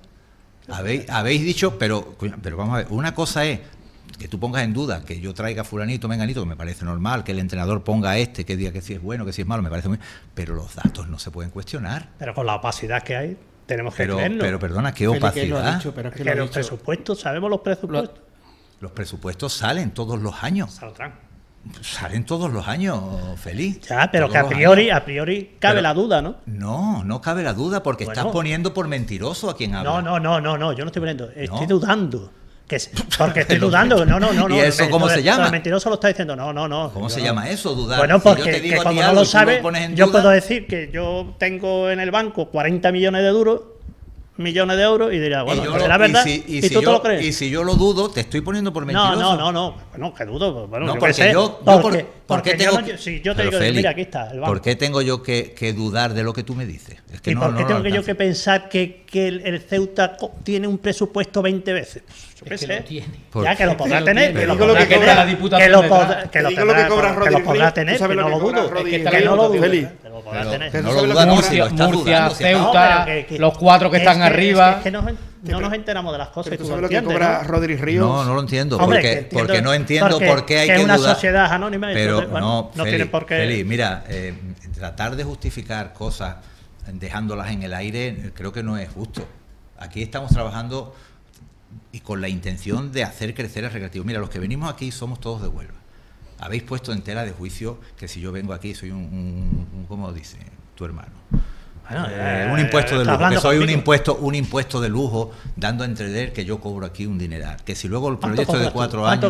Habéis, dicho, pero, pero vamos a ver, una cosa es que tú pongas en duda que yo traiga fulanito, menganito, que me parece normal, que el entrenador ponga este, que diga que si es bueno, que si es malo, me parece muy... Pero los datos no se pueden cuestionar. Pero con la opacidad que hay... Tenemos que pero, Pero perdona, qué opacidad. pero los presupuestos, sabemos los presupuestos. Los, presupuestos salen todos los años. Saldrán. Salen todos los años, feliz. Ya, pero que a priori, a priori cabe la duda, ¿no? No, no cabe la duda porque estás poniendo por mentiroso a quien habla. No, no, no, no, no, yo no estoy poniendo, estoy dudando. porque estoy dudando. No, no, no. ¿Y eso cómo se llama? El mentiroso lo está diciendo. No, no, no. ¿Cómo se llama eso, dudar? Bueno, porque cuando no lo sabes, yo puedo decir que yo tengo en el banco 40 millones de duros millones de euros y diría, bueno, y verdad. Y, si, tú yo, te lo crees. Y si yo lo dudo, te estoy poniendo por mentiroso. No, no, no, no no, que dudo. porque tengo te digo, mira, aquí está. ¿Por qué tengo yo que, dudar de lo que tú me dices? que ¿Y por qué tengo yo que pensar que, el, Ceuta tiene un presupuesto 20 veces? Yo que Lo ya que lo podrá tener. Que lo podrá tener. Que lo podrá tener. Que no lo dudo. Que no lo dudo. Ceuta, los cuatro que están arriba no nos enteramos de las cosas. Pero tú, sabes lo que cobra Rodríguez Ríos? No, no lo entiendo. porque, no entiendo por qué hay que, es una sociedad anónima. y no, tiene por qué. mira, eh, tratar de justificar cosas dejándolas en el aire creo que no es justo. Aquí estamos trabajando y con la intención de hacer crecer el recreativo. Mira, los que venimos aquí somos todos de Huelva. Habéis puesto entera de juicio que si yo vengo aquí soy un, como dice tu hermano eh, eh, un impuesto de lujo, que soy un impuesto, un impuesto de lujo, dando a entender que yo cobro aquí un dineral. Que si luego el proyecto de cuatro años.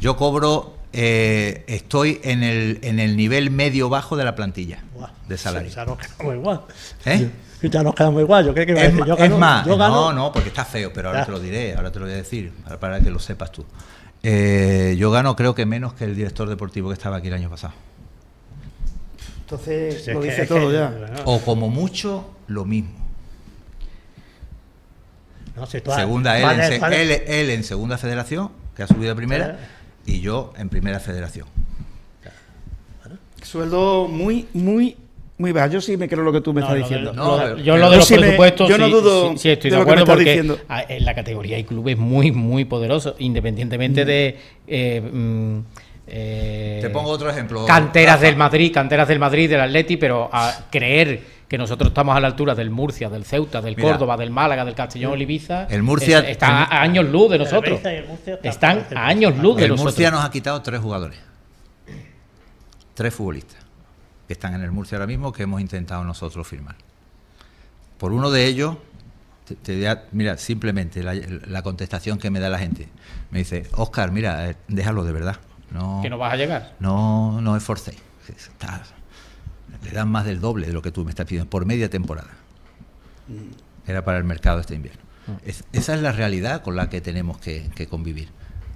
Yo cobro, eh, estoy en el, en el nivel medio-bajo de la plantilla de salario. Ya nos quedamos igual. ¿Eh? Ya nos quedamos igual. Yo creo que es, más, no, no, porque está feo, pero ahora te lo diré, ahora te lo voy a decir, para que lo sepas tú. yo gano, creo que menos que el director deportivo que estaba aquí el año pasado. Entonces, lo dice todo ya. o como mucho, lo mismo. No, si segunda él, en, Él, en segunda federación, que ha subido a primera, y yo en primera federación. Sueldo muy, muy, muy bajo. Yo sí me creo lo que tú me estás diciendo. yo lo yo no dudo sí, sí estoy de, acuerdo diciendo. en la categoría hay clubes muy, muy poderosos, independientemente mm. de... Eh, mm, eh, te pongo otro ejemplo. Canteras del Madrid, canteras del Madrid, del Atleti, pero a creer que nosotros estamos a la altura del Murcia, del Ceuta, del Córdoba, del Málaga, del Castellón el, Ibiza. El Murcia. está están a años luz de nosotros. Están a años luz de nosotros. El Murcia nos ha quitado tres jugadores. Tres futbolistas que están en el Murcia ahora mismo que hemos intentado nosotros firmar. Por uno de ellos, te, mira, simplemente la, la, contestación que me da la gente. Me dice, Oscar, mira, eh, déjalo de verdad que no vas a llegar. No, no esforcéis. le dan más del doble de lo que tú me estás pidiendo por media temporada. Mm. Era para el mercado este invierno. Mm. esa es la realidad con la que tenemos que, convivir.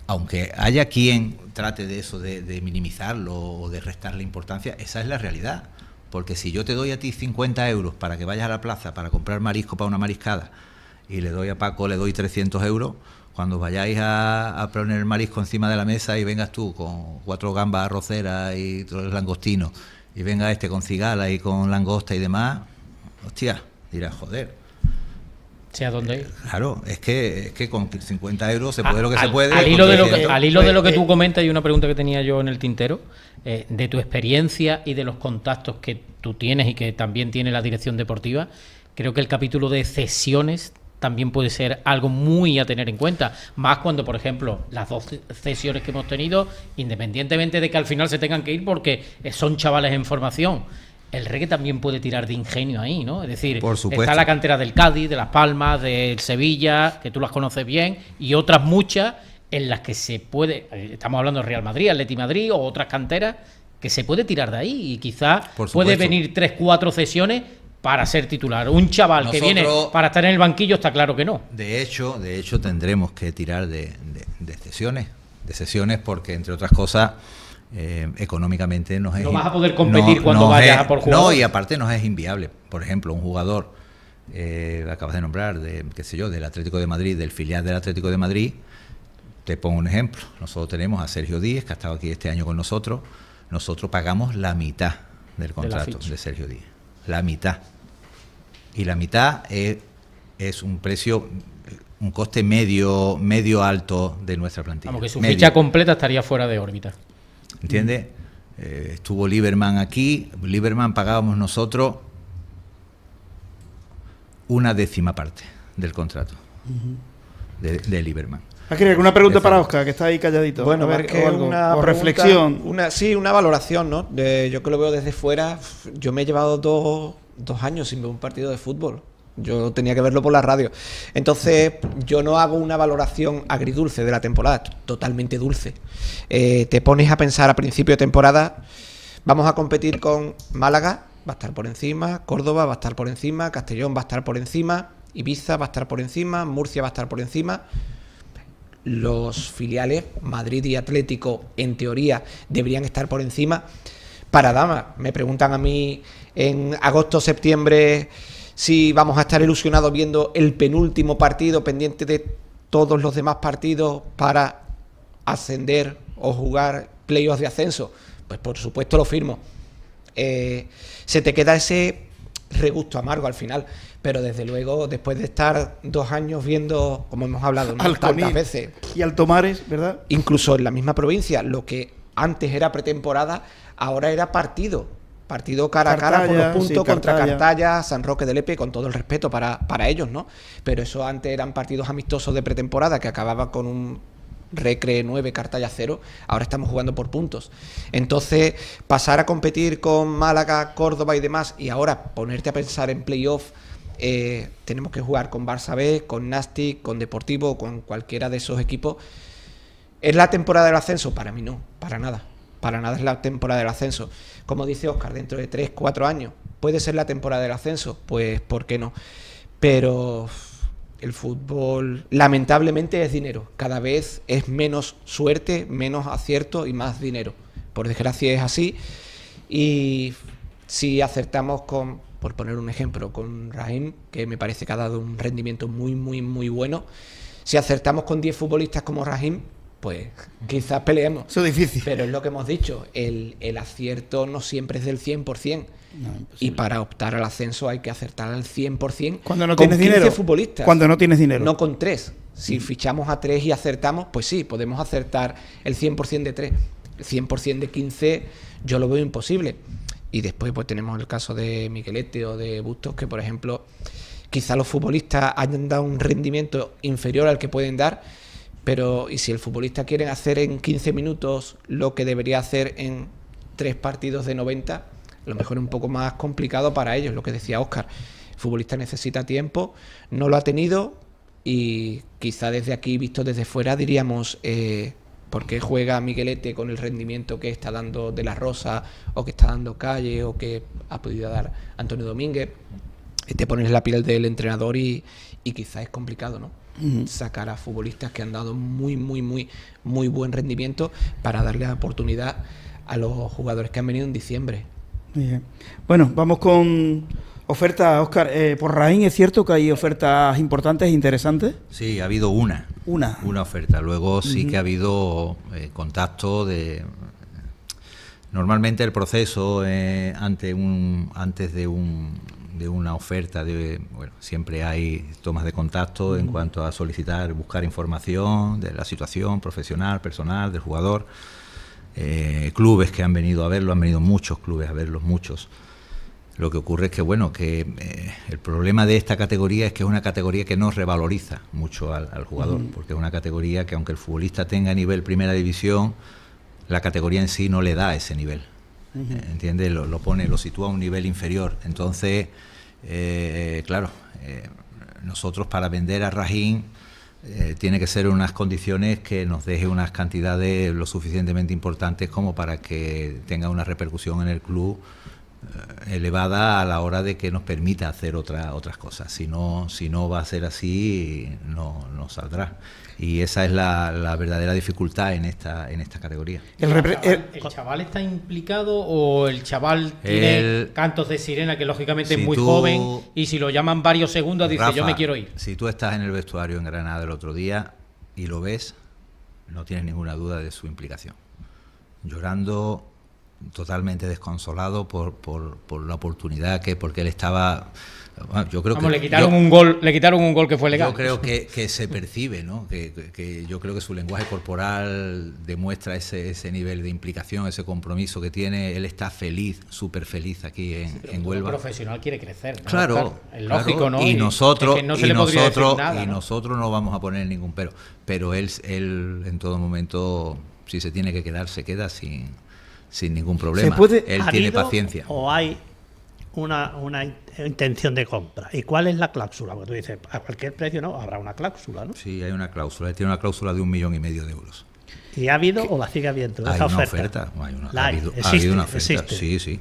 Aunque haya quien trate de eso, de, minimizarlo o de restar la importancia, esa es la realidad. Porque si yo te doy a ti 50 euros para que vayas a la plaza para comprar marisco para una mariscada y le doy a Paco, le doy 300 euros, cuando vayáis a, poner el marisco encima de la mesa y vengas tú con cuatro gambas arroceras y tres langostinos, y venga este con cigala y con langosta y demás, hostia, dirás, joder. dónde? Claro, es que, es que con 50 euros se puede lo que se puede. Al hilo, de lo que, pues, tú eh. comentas, y una pregunta que tenía yo en el tintero, eh, de tu experiencia y de los contactos que tú tienes y que también tiene la dirección deportiva, creo que el capítulo de cesiones también puede ser algo muy a tener en cuenta. Más cuando, por ejemplo, las dos sesiones que hemos tenido, independientemente de que al final se tengan que ir porque eh, son chavales en formación. El reggae también puede tirar de ingenio ahí, ¿no? Es decir, está la cantera del Cádiz, de Las Palmas, de Sevilla, que tú las conoces bien, y otras muchas en las que se puede, eh, estamos hablando de Real Madrid, Atleti Madrid o otras canteras, que se puede tirar de ahí y quizás puede venir tres, cuatro sesiones para ser titular. Un chaval que viene para estar en el banquillo está claro que no. De hecho, de hecho tendremos que tirar de, sesiones, de porque entre otras cosas eh, económicamente nos es no vas a poder competir cuando vayas a por jugar. No y aparte nos es inviable. Por ejemplo, un jugador eh, acabas de nombrar de qué sé yo del Atlético de Madrid, del filial del Atlético de Madrid. Te pongo un ejemplo. Nosotros tenemos a Sergio Díez que ha estado aquí este año con nosotros. Nosotros pagamos la mitad del contrato de, de Sergio Díez la mitad. Y la mitad es, un precio un coste medio, medio alto de nuestra plantilla. Vamos, que su ficha completa estaría fuera de órbita. ¿Entiendes? Eh, estuvo Lieberman aquí, Lieberman pagábamos nosotros una décima parte del contrato de, de Lieberman alguna pregunta para Oscar, que está ahí calladito. Bueno, a ver, que reflexión. una, sí, una valoración, ¿no? yo que lo veo desde fuera, yo me he llevado dos, dos años sin ver un partido de fútbol. Yo tenía que verlo por la radio. Entonces, yo no hago una valoración agridulce de la temporada, totalmente dulce. Eh, te pones a pensar a principio de temporada, vamos a competir con Málaga, va a estar por encima, Córdoba va a estar por encima, Castellón va a estar por encima, Ibiza va a estar por encima, Murcia va a estar por encima los filiales Madrid y Atlético, en teoría, deberían estar por encima. Para Dama, me preguntan a mí en agosto, septiembre, si vamos a estar ilusionados viendo el penúltimo partido, pendiente de todos los demás partidos para ascender o jugar playoffs de ascenso. Pues por supuesto lo firmo. Eh, se te queda ese regusto amargo al final. Pero desde luego, después de estar dos años viendo, como hemos hablado ¿no? tantas veces. Y Altomares, ¿verdad? Incluso en la misma provincia, lo que antes era pretemporada, ahora era partido. Partido cara a cara por los puntos contra Cartalla. San Roque del Epe, con todo el respeto para, ellos, ¿no? Pero eso antes eran partidos amistosos de pretemporada que acababa con un Recre 9, Cartalla 0, ahora estamos jugando por puntos. Entonces, pasar a competir con Málaga, Córdoba y demás, y ahora ponerte a pensar en playoff eh, tenemos que jugar con Barça B, con Nasti, con Deportivo, con cualquiera de esos equipos. ¿Es la temporada del ascenso? Para mí no, para nada. Para nada es la temporada del ascenso. Como dice Oscar, dentro de 3, 4 años, ¿puede ser la temporada del ascenso? Pues, ¿por qué no? Pero el fútbol lamentablemente es dinero. Cada vez es menos suerte, menos acierto y más dinero. Por desgracia es así. Y si acertamos con por poner un ejemplo, con Rahim... que me parece que ha dado un rendimiento muy, muy, muy bueno. Si acertamos con 10 futbolistas como Rahim... pues quizás peleemos. Eso es difícil. Pero es lo que hemos dicho, el, el acierto no siempre es del 100%. y para optar al ascenso hay que acertar al 100% cuando no con tienes dinero. futbolistas. Cuando no tienes dinero. No con 3. Si fichamos a 3 y acertamos, pues sí, podemos acertar el 100% de 3. El 100% de 15 yo lo veo imposible. Y después pues tenemos el caso de Miquelete o de Bustos, que por ejemplo quizá los futbolistas hayan dado un rendimiento inferior al que pueden dar, pero y si el futbolista quiere hacer en 15 minutos lo que debería hacer en tres partidos de 90, a lo mejor es un poco más complicado para ellos, lo que decía Oscar. El futbolista necesita tiempo, no lo ha tenido y quizá desde aquí, visto desde fuera, diríamos... Eh, porque juega Miguelete con el rendimiento que está dando De La Rosa o que está dando Calle o que ha podido dar Antonio Domínguez? Te este, pones la piel del entrenador y, y quizás es complicado, ¿no? Sacar a futbolistas que han dado muy, muy, muy, muy buen rendimiento para darle la oportunidad a los jugadores que han venido en diciembre. Bien. Bueno, vamos con oferta, Oscar. Eh, por Raín, ¿es cierto que hay ofertas importantes e interesantes? Sí, ha habido una. Una. oferta. Luego sí que ha habido eh, contacto de... Normalmente el proceso eh, ante un, antes de, una oferta, de, bueno, siempre hay tomas de contacto en cuanto a solicitar, buscar información de la situación profesional, personal, del jugador. Eh, clubes que han venido a verlo, han venido muchos clubes a verlos, muchos. Lo que ocurre es que, bueno, que eh, el problema de esta categoría es que es una categoría que no revaloriza mucho al, jugador, porque es una categoría que aunque el futbolista tenga nivel primera división, la categoría en sí no le da ese nivel. Eh, entiende Lo, pone, lo sitúa a un nivel inferior. Entonces, eh, claro, nosotros para vender a Rajín tiene que ser unas condiciones que nos deje unas cantidades lo suficientemente importantes como para que tenga una repercusión en el club eh, elevada a la hora de que nos permita hacer otra, otras cosas. Si no, si no va a ser así, no, no saldrá. Y esa es la, verdadera dificultad en esta, en esta categoría. El, chaval, está implicado o el chaval tiene cantos de sirena que lógicamente es muy joven y si lo llaman varios segundos dice yo me quiero ir? Si tú estás en el vestuario en Granada el otro día y lo ves, no tienes ninguna duda de su implicación. Llorando, totalmente desconsolado por, por, la oportunidad que porque él estaba yo creo que le quitaron un gol le quitaron un gol que fue legal yo creo que, se percibe ¿no? que, yo creo que su lenguaje corporal demuestra ese, ese nivel de implicación ese compromiso que tiene él está feliz súper feliz aquí en, Huelva profesional quiere crecer claro, es lógico no y nosotros no y, nosotros, y ¿no? nosotros no vamos a poner ningún pero pero él él en todo momento si se tiene que quedar se queda sin sin ningún problema. Puede, Él tiene paciencia. O hay una, intención de compra. ¿Y cuál es la cláusula? Porque tú dices, a cualquier precio no, habrá una cláusula, ¿no? Sí, hay una cláusula. Él tiene una cláusula de un millón y medio de euros. ¿Y ha habido o la sigue habiendo? Hay una oferta. Hay una, ha, Habido, una oferta. Sí, sí.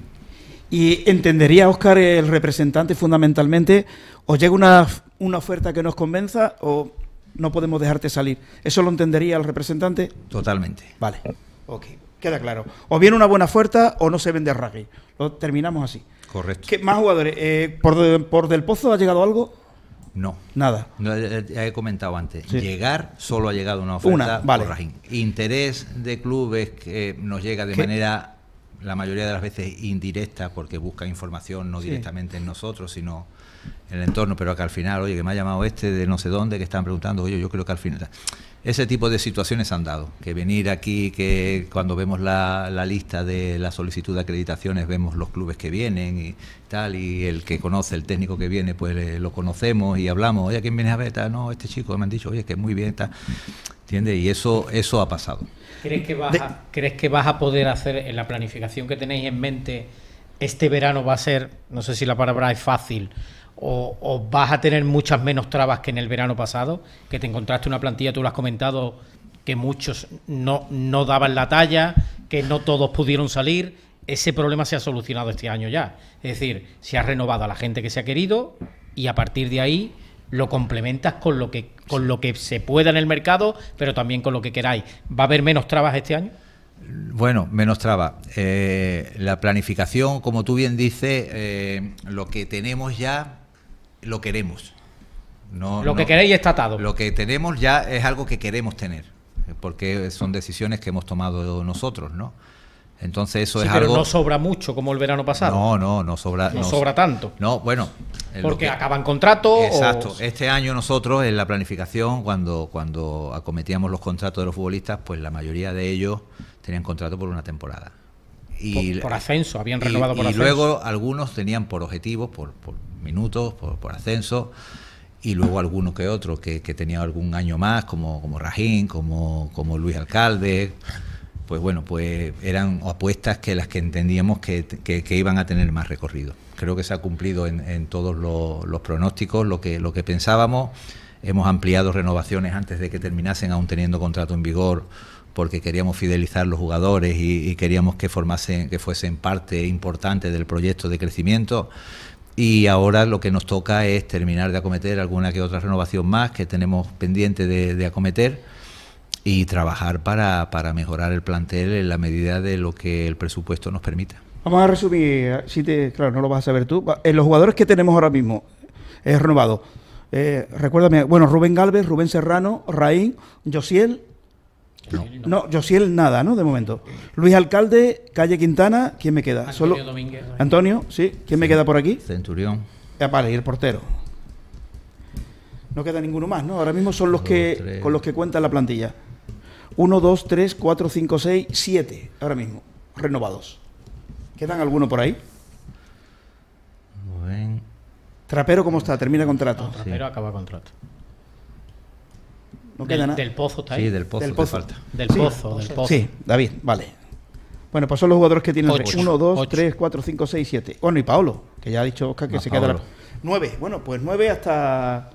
Y entendería, Oscar, el representante fundamentalmente, o llega una, una oferta que nos convenza o no podemos dejarte salir? ¿Eso lo entendería el representante? Totalmente. Vale. Ok. Queda claro. O viene una buena oferta o no se vende rugby. Lo terminamos así. Correcto. ¿Qué, más jugadores. Eh, por, ¿Por del Pozo ha llegado algo? No. Nada. Eh, eh, ya he comentado antes. Llegar solo ha llegado una oferta por Interés de clubes que nos llega de manera, la mayoría de las veces, indirecta, porque busca información no directamente en nosotros, sino en el entorno, pero que al final, oye, que me ha llamado este de no sé dónde, que están preguntando, oye, yo creo que al final ese tipo de situaciones han dado. Que venir aquí, que cuando vemos la, lista de la solicitud de acreditaciones, vemos los clubes que vienen y tal, y el que conoce, el técnico que viene, pues eh, lo conocemos y hablamos, oye, ¿quién viene a beta? No, este chico, me han dicho, oye, que muy bien, ¿está, ¿Entiendes? Y eso, eso ha pasado. ¿Crees que vas a poder hacer en la planificación que tenéis en mente? Este verano va a ser, no sé si la palabra es fácil, o, vas a tener muchas menos trabas que en el verano pasado, que te encontraste una plantilla, tú lo has comentado, que muchos no, daban la talla, que no todos pudieron salir. Ese problema se ha solucionado este año ya. Es decir, se ha renovado a la gente que se ha querido y a partir de ahí lo complementas con lo que, con lo que se pueda en el mercado, pero también con lo que queráis. ¿Va a haber menos trabas este año? Bueno, menos trabas. Eh, la planificación, como tú bien dices, eh, lo que tenemos ya lo queremos. No, lo que queréis está atado. Lo que tenemos ya es algo que queremos tener, porque son decisiones que hemos tomado nosotros, ¿no? Entonces eso es pero no sobra mucho como el verano pasado. No, no, no sobra. sobra tanto. No, bueno. Porque acaban contratos. Exacto. Este año nosotros en la planificación, cuando, cuando acometíamos los contratos de los futbolistas, pues la mayoría de ellos tenían contrato por una temporada por, ascenso, habían renovado por ascenso. Y luego algunos tenían por objetivos, por, minutos, por, ascenso, y luego algunos que otro que, tenían tenía algún año más, como, como Rajín, como, como Luis Alcalde. Pues bueno, pues eran apuestas que las que entendíamos que, iban a tener más recorrido. Creo que se ha cumplido en, todos los, pronósticos lo que, lo que pensábamos. Hemos ampliado renovaciones antes de que terminasen, aún teniendo contrato en vigor porque queríamos fidelizar los jugadores y, queríamos que formasen, que fuesen parte importante del proyecto de crecimiento. Y ahora lo que nos toca es terminar de acometer alguna que otra renovación más que tenemos pendiente de, acometer y trabajar para, mejorar el plantel en la medida de lo que el presupuesto nos permita. Vamos a resumir, si claro, no lo vas a saber tú. En los jugadores que tenemos ahora mismo, es renovado. Eh, recuérdame, bueno, Rubén Galvez, Rubén Serrano, Raín, Josiel, no. sí Josiel nada, ¿no? De momento. Luis Alcalde, calle Quintana, ¿quién me queda? Antonio Solo... Antonio, sí. ¿Quién me queda por aquí? Centurión. Ya, vale, y el portero. No queda ninguno más, ¿no? Ahora mismo son los que con los que cuenta la plantilla. Uno, dos, tres, cuatro, cinco, seis, siete, ahora mismo, renovados. ¿Quedan alguno por ahí? Trapero, ¿cómo está? ¿Termina contrato? trapero acaba contrato. No queda del, nada. Del pozo está ahí. Sí, del pozo. Del pozo. Falta. Del, sí, pozo del pozo, Sí, David, vale. Bueno, pues son los jugadores que tienen 1, 2, 3, 4, 5, 6, 7. Bueno, y Paolo, que ya ha dicho Oscar que se queda la... 9. Bueno, pues 9 hasta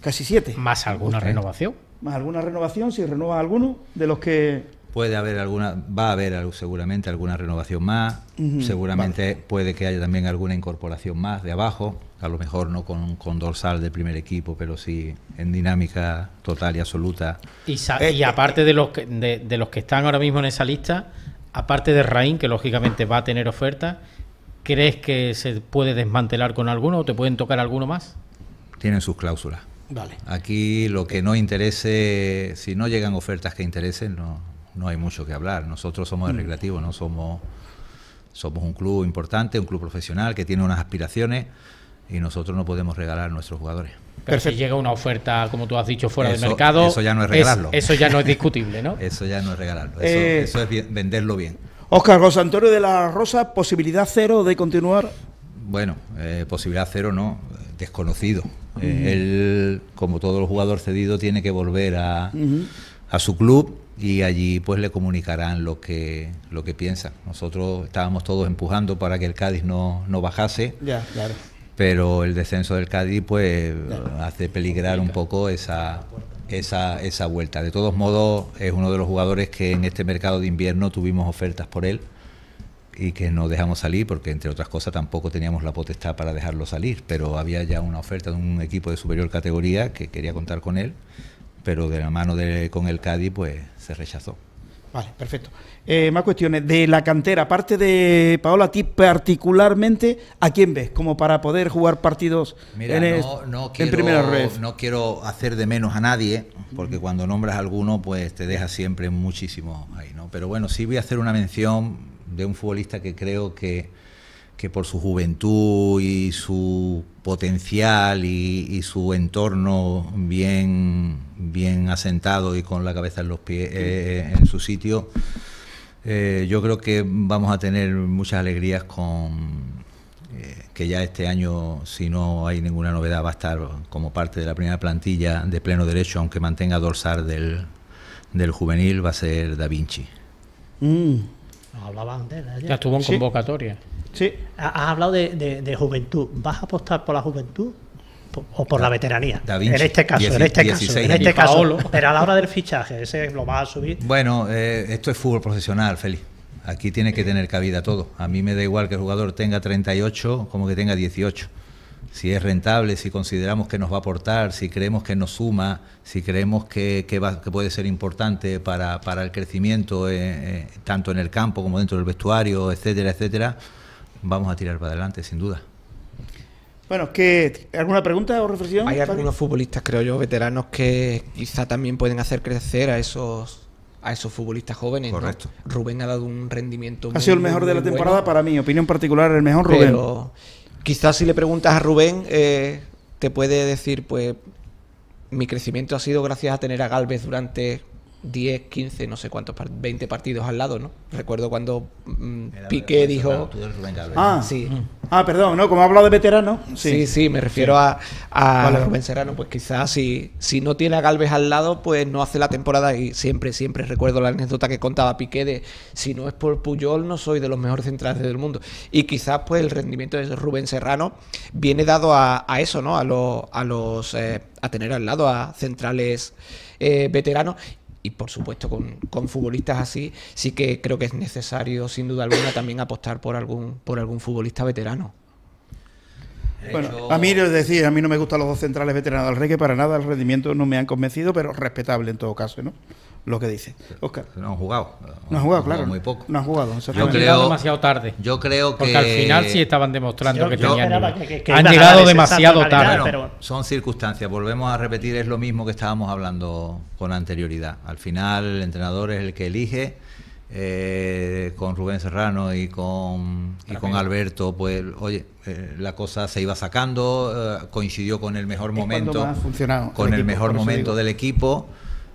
casi 7. Más alguna renovación. Más alguna renovación, si renueva alguno de los que puede haber alguna, va a haber seguramente alguna renovación más, seguramente puede que haya también alguna incorporación más de abajo a lo mejor no con, con dorsal del primer equipo, pero sí en dinámica total y absoluta. Y, eh, eh, aparte eh. de los, que, de, los que están ahora mismo en esa lista, aparte de Raín, que lógicamente va a tener oferta... ¿crees que se puede desmantelar con alguno o te pueden tocar alguno más? Tienen sus cláusulas. Vale. Aquí lo que no interese, si no llegan ofertas que interesen, no, no hay mucho que hablar. Nosotros somos el mm. recreativo, no somos, somos un club importante, un club profesional que tiene unas aspiraciones y nosotros no podemos regalar a nuestros jugadores. Pero si llega una oferta, como tú has dicho, fuera del mercado. Eso ya no es regalarlo. eso ya no es discutible, ¿no? eso ya no es regalarlo. Eso, eh, es venderlo bien. Oscar, José de la Rosa, posibilidad cero de continuar. Bueno, eh, posibilidad cero no, desconocido. Eh, él, como todo el jugador cedido, tiene que volver a, su club y allí pues le comunicarán lo que lo que piensan. Nosotros estábamos todos empujando para que el Cádiz no, no bajase. Ya, claro pero el descenso del Cádiz pues hace peligrar un poco esa, esa, vuelta. De todos modos, es uno de los jugadores que en este mercado de invierno tuvimos ofertas por él y que no dejamos salir porque entre otras cosas tampoco teníamos la potestad para dejarlo salir, pero había ya una oferta de un equipo de superior categoría que quería contar con él, pero de la mano con el Cádiz pues se rechazó. Vale, perfecto. Eh, más cuestiones. De la cantera, aparte de Paola, a ti particularmente, ¿a quién ves? Como para poder jugar partidos en, no, quiero, primera red. No quiero hacer de menos a nadie, porque cuando nombras a alguno, pues te deja siempre muchísimo ahí, ¿no? Pero bueno, sí voy a hacer una mención de un futbolista que creo que que por su juventud y su potencial y, su entorno bien, bien asentado y con la cabeza en los pies eh, en su sitio, eh, yo creo que vamos a tener muchas alegrías con eh, que ya este año, si no hay ninguna novedad, va a estar como parte de la primera plantilla de pleno derecho, aunque mantenga dorsal del, juvenil, va a ser Da Vinci. Mm. Ya estuvo en convocatoria. Sí. Has hablado de, juventud. ¿Vas a apostar por la juventud? o por la veteranía. en este caso, en este caso, en este caso, pero a la hora del fichaje, ese lo vas a subir. Bueno, eh, esto es fútbol profesional, Félix. Aquí tiene que tener cabida todo. A mí me da igual que el jugador tenga 38 como que tenga 18. Si es rentable, si consideramos que nos va a aportar, si creemos que nos suma, si creemos que, puede ser importante para, el crecimiento, eh, eh, tanto en el campo como dentro del vestuario, etcétera, etcétera vamos a tirar para adelante, sin duda. Bueno, ¿alguna pregunta o reflexión? Hay algunos futbolistas, creo yo, veteranos que quizá también pueden hacer crecer a esos a esos futbolistas jóvenes. Correcto. Rubén ha dado un rendimiento. Ha sido el mejor de la temporada para mi opinión particular, el mejor Rubén. Pero quizás si le preguntas a Rubén, eh, te puede decir, pues, mi crecimiento ha sido gracias a tener a Galvez durante 10, 15, no sé cuántos, 20 partidos al lado, ¿no? Recuerdo cuando mm, Piqué dijo... Ah, sí. Mm. ah, perdón, ¿no? Como ha hablado de veterano. Sí, sí, me refiero a, Rubén Serrano, pues quizás si, si no tiene a Galvez al lado, pues no hace la temporada y siempre, siempre recuerdo la anécdota que contaba Piqué de si no es por Puyol no soy de los mejores centrales del mundo. Y quizás pues el rendimiento de Rubén Serrano viene dado a, eso, ¿no? A, a los... Eh, a tener al lado a centrales eh, veteranos y por supuesto con, futbolistas así, sí que creo que es necesario sin duda alguna también apostar por algún, por algún futbolista veterano. Eh, bueno, a mí les decía, a mí no me gustan los dos centrales veteranos del Rey, que para nada el rendimiento no me han convencido, pero respetable en todo caso, ¿no? lo que dice. Oscar. No han jugado. No han jugado, claro. Muy poco. No han jugado. han llegado demasiado tarde. Yo creo que. Porque al final sí estaban demostrando que tenían. han llegado demasiado tarde. Son circunstancias. Volvemos a repetir, es lo mismo que estábamos hablando con anterioridad. Al final, el entrenador es el que elige. Eh, con Rubén Serrano y con, con Alberto, pues, oye, eh, la cosa se iba sacando, eh, coincidió con el mejor momento, con el, mejor momento del equipo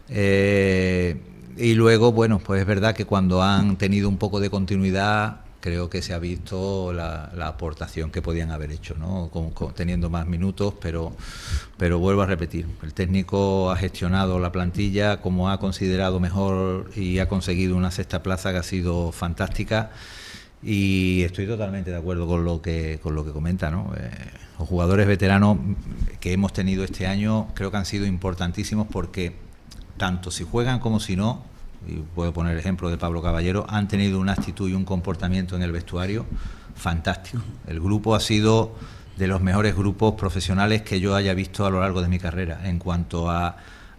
eh, y luego, bueno, pues es verdad que cuando han tenido un poco de continuidad, creo que se ha visto la, aportación que podían haber hecho, ¿no? teniendo más minutos, pero, pero vuelvo a repetir, el técnico ha gestionado la plantilla como ha considerado mejor y ha conseguido una sexta plaza que ha sido fantástica. Y estoy totalmente de acuerdo con lo que, con lo que comenta. ¿no? Eh, los jugadores veteranos que hemos tenido este año creo que han sido importantísimos porque tanto si juegan como si no, y puedo poner el ejemplo de Pablo Caballero, han tenido una actitud y un comportamiento en el vestuario fantástico. El grupo ha sido de los mejores grupos profesionales que yo haya visto a lo largo de mi carrera en cuanto a,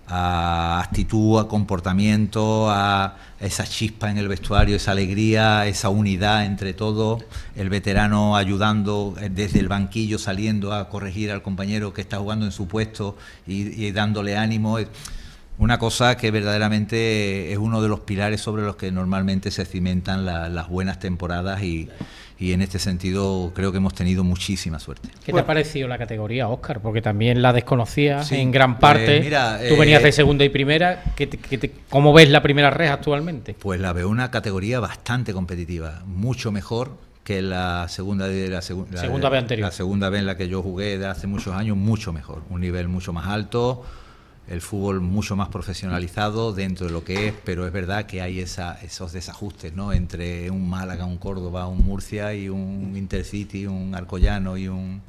actitud, a comportamiento, a esa chispa en el vestuario, esa alegría, esa unidad entre todos, el veterano ayudando desde el banquillo, saliendo a corregir al compañero que está jugando en su puesto y dándole ánimo. Una cosa que verdaderamente es uno de los pilares sobre los que normalmente se cimentan las buenas temporadas y, y, en este sentido creo que hemos tenido muchísima suerte. ¿Qué te ha parecido la categoría, Oscar? Porque también la desconocías en gran parte. Pues mira, Tú venías de eh, segunda y primera. ¿Cómo ves la primera red actualmente? Pues la veo una categoría bastante competitiva, mucho mejor que la segunda de la, segunda vez anterior. La segunda vez en la que yo jugué de hace muchos años, mucho mejor. Un nivel mucho más alto el fútbol mucho más profesionalizado dentro de lo que es, pero es verdad que hay esa, esos desajustes ¿no? entre un Málaga, un Córdoba, un Murcia y un Intercity, un Arcollano y un...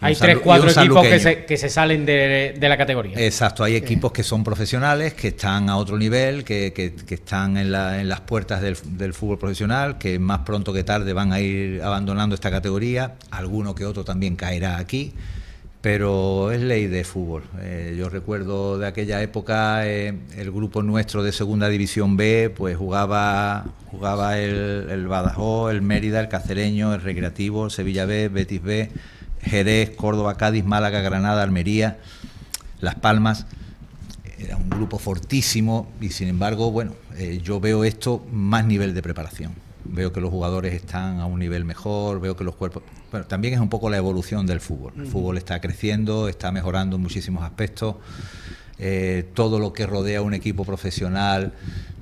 hay tres, cuatro equipos que se, salen de, la categoría. Exacto, hay equipos que son profesionales, que están a otro nivel, que, están en, las puertas del, del, fútbol profesional, que más pronto que tarde van a ir abandonando esta categoría, alguno que otro también caerá aquí pero es ley de fútbol. Eh, yo recuerdo de aquella época eh, el grupo nuestro de Segunda División B, pues jugaba, jugaba el, Badajoz, el Mérida, el Cacereño, el Recreativo, Sevilla B, Betis B, Jerez, Córdoba, Cádiz, Málaga, Granada, Almería, Las Palmas. Era un grupo fortísimo y sin embargo, bueno, eh, yo veo esto más nivel de preparación veo que los jugadores están a un nivel mejor, veo que los cuerpos... Bueno, también es un poco la evolución del fútbol. El fútbol está creciendo, está mejorando en muchísimos aspectos. Eh, todo lo que rodea a un equipo profesional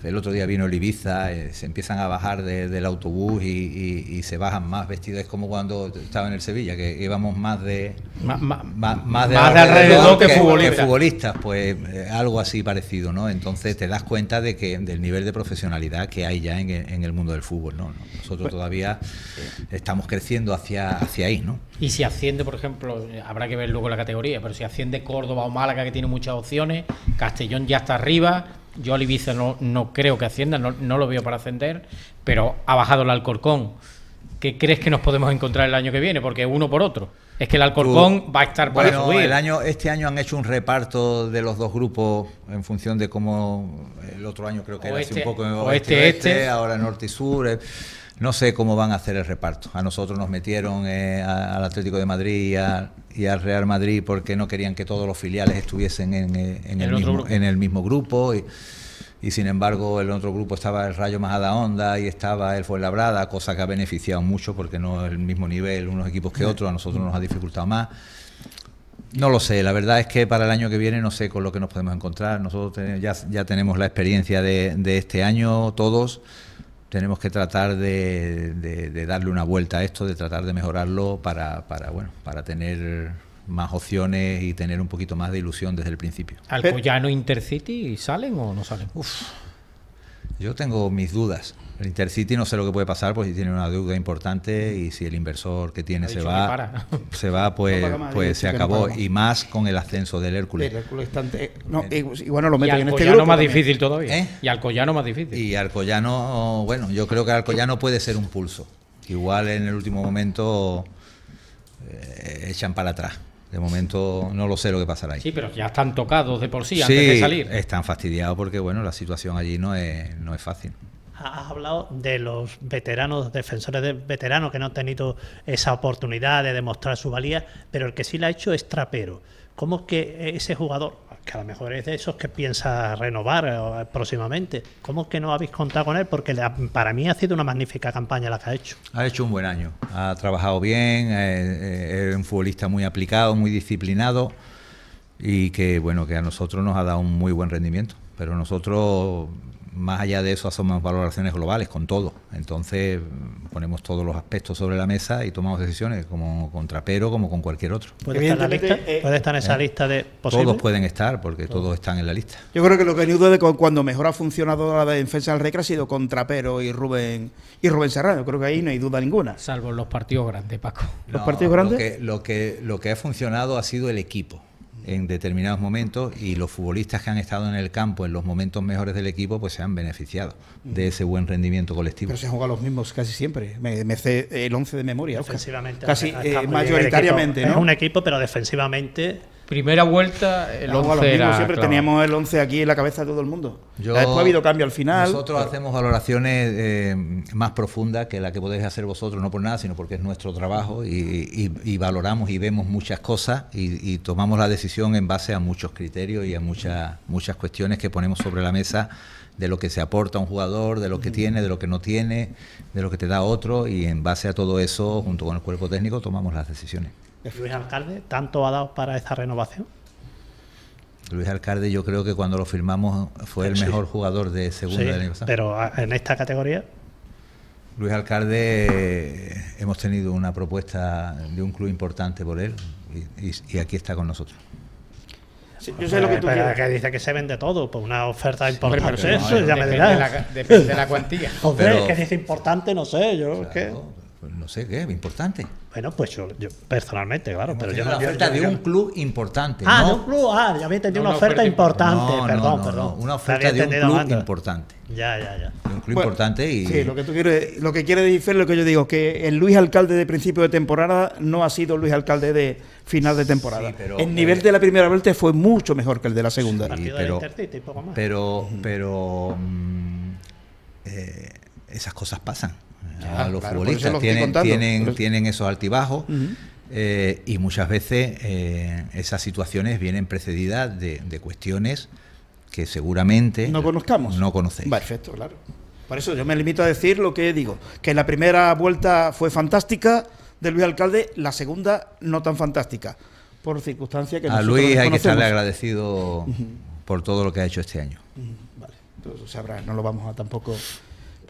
el otro día vino el Ibiza, eh, se empiezan a bajar del autobús y, se bajan más vestidos. Es como cuando estaba en el Sevilla, que íbamos más de, más, de, alrededor, que, futbolistas. Pues eh, algo así parecido, ¿no? Entonces te das cuenta de que del nivel de profesionalidad que hay ya en, el mundo del fútbol, ¿no? Nosotros pues, todavía estamos creciendo hacia, hacia ahí, ¿no? Y si asciende, por ejemplo, habrá que ver luego la categoría, pero si asciende Córdoba o Málaga, que tiene muchas opciones, Castellón ya está arriba, yo al Ibiza no, no creo que hacienda, no, no, lo veo para ascender, pero ha bajado el Alcorcón. ¿Qué crees que nos podemos encontrar el año que viene? Porque uno por otro. Es que el Alcorcón va a estar para bueno, El año, este año han hecho un reparto de los dos grupos en función de cómo el otro año creo que era así este, un poco este este, oeste, ahora norte y sur. Eh. No sé cómo van a hacer el reparto. A nosotros nos metieron eh, al Atlético de Madrid y, al Real Madrid porque no querían que todos los filiales estuviesen en, eh, el, mismo, en el, mismo, grupo. Y, sin embargo el otro grupo estaba el Rayo más onda y estaba el Fuenlabrada, cosa que ha beneficiado mucho porque no es el mismo nivel unos equipos que otros, a nosotros nos ha dificultado más. No lo sé, la verdad es que para el año que viene no sé con lo que nos podemos encontrar. Nosotros ya, tenemos la experiencia de este año todos, tenemos que tratar de, darle una vuelta a esto, de tratar de mejorarlo para, bueno, para tener más opciones y tener un poquito más de ilusión desde el principio. Collano Intercity salen o no salen? Uf, yo tengo mis dudas. El Intercity no sé lo que puede pasar, pues si tiene una deuda importante y si el inversor que tiene se va, pues, pues se va, pues, pues se acabó. y más con el ascenso del Hércules. Eh, y, bueno, lo meten en este grupo. más difícil todavía. ¿Eh? Y Alcoyano más difícil. Y Alcoyano, bueno, yo creo que Alcoyano puede ser un pulso. Igual en el último momento eh, echan para atrás. De momento no lo sé lo que pasará ahí. Sí, pero ya están tocados de por sí, antes de salir. Están fastidiados porque bueno, la situación allí no es, no es fácil. Has hablado de los veteranos, defensores de veteranos que no han tenido esa oportunidad de demostrar su valía, pero el que sí la ha hecho es Trapero. ¿Cómo es que ese jugador, que a lo mejor es de esos que piensa renovar eh, próximamente. ¿Cómo es que no habéis contado con él? Porque para mí ha sido una magnífica campaña la que ha hecho. Ha hecho un buen año, ha trabajado bien, eh, eh, es un futbolista muy aplicado, muy disciplinado y que bueno que a nosotros nos ha dado un muy buen rendimiento. Pero nosotros más allá de eso hacemos valoraciones globales con todo. Entonces ponemos todos los aspectos sobre la mesa y tomamos decisiones como con Trapero, como con cualquier otro. ¿Puede, estar, en eh, esa ¿eh? lista de posibles? Todos pueden estar porque todos. están en la lista. Yo creo que lo que duda de cuando mejor ha funcionado la defensa del Recre ha sido con Trapero y Rubén y Rubén Serrano. Creo que ahí no hay duda ninguna. Salvo los partidos grandes, Paco. Los partidos grandes. lo que, lo que ha funcionado ha sido el equipo en determinados momentos y los futbolistas que han estado en el campo en los momentos mejores del equipo pues se han beneficiado de ese buen rendimiento colectivo. Pero se han los mismos casi siempre, me, me el 11 de memoria. Ofensivamente. Casi eh, mayoritariamente. ¿no? Es un equipo pero defensivamente Primera vuelta, el 11 era, Siempre teníamos el 11 aquí en la cabeza de todo el mundo. Yo, Después ha habido cambio al final. Nosotros hacemos valoraciones eh, más profundas que la que podéis hacer vosotros, no por nada, sino porque es nuestro trabajo y, valoramos y vemos muchas cosas y, tomamos la decisión en base a muchos criterios y a muchas, muchas cuestiones que ponemos sobre la mesa de lo que se aporta a un jugador, de lo que tiene, de lo que no tiene, de lo que te da otro y en base a todo eso, junto con el cuerpo técnico, tomamos las decisiones. Luis Alcalde, ¿tanto ha dado para esta renovación? Luis Alcalde, yo creo que cuando lo firmamos fue el mejor jugador de segunda sí, Pero ah, en esta categoría. Luis Alcalde, hemos tenido una propuesta de un club importante por él y, aquí está con nosotros. yo sé lo que tú dices pues, que dice que se vende todo, pues una oferta importante. eso, ya me dirás. De la, depende cuantía. ¿Qué que dice importante, no sé, yo. ¿qué? Pues no sé qué, importante. Bueno, pues yo, personalmente, claro, pero yo no. La oferta de un club importante. Ah, un club, ah, ya había entendido una, oferta, importante, perdón, perdón. una oferta de un club importante. Ya, ya, ya. un club importante y. Sí, lo que tú quieres, lo que quiere decir lo que yo digo, que el Luis Alcalde de principio de temporada no ha sido Luis Alcalde de final de temporada. el nivel eh, de la primera vuelta fue mucho mejor que el de la segunda. pero, pero, pero, mm, eh, esas cosas pasan a ah, los futbolistas. tienen, esos altibajos eh, y muchas veces eh, esas situaciones vienen precedidas de, cuestiones que seguramente no conozcamos. No conocéis. Perfecto, claro. Por eso yo me limito a decir lo que digo, que la primera vuelta fue fantástica de Luis Alcalde, la segunda no tan fantástica, por circunstancias que... A Luis hay que estarle agradecido por todo lo que ha hecho este año. Vale, entonces no lo vamos a tampoco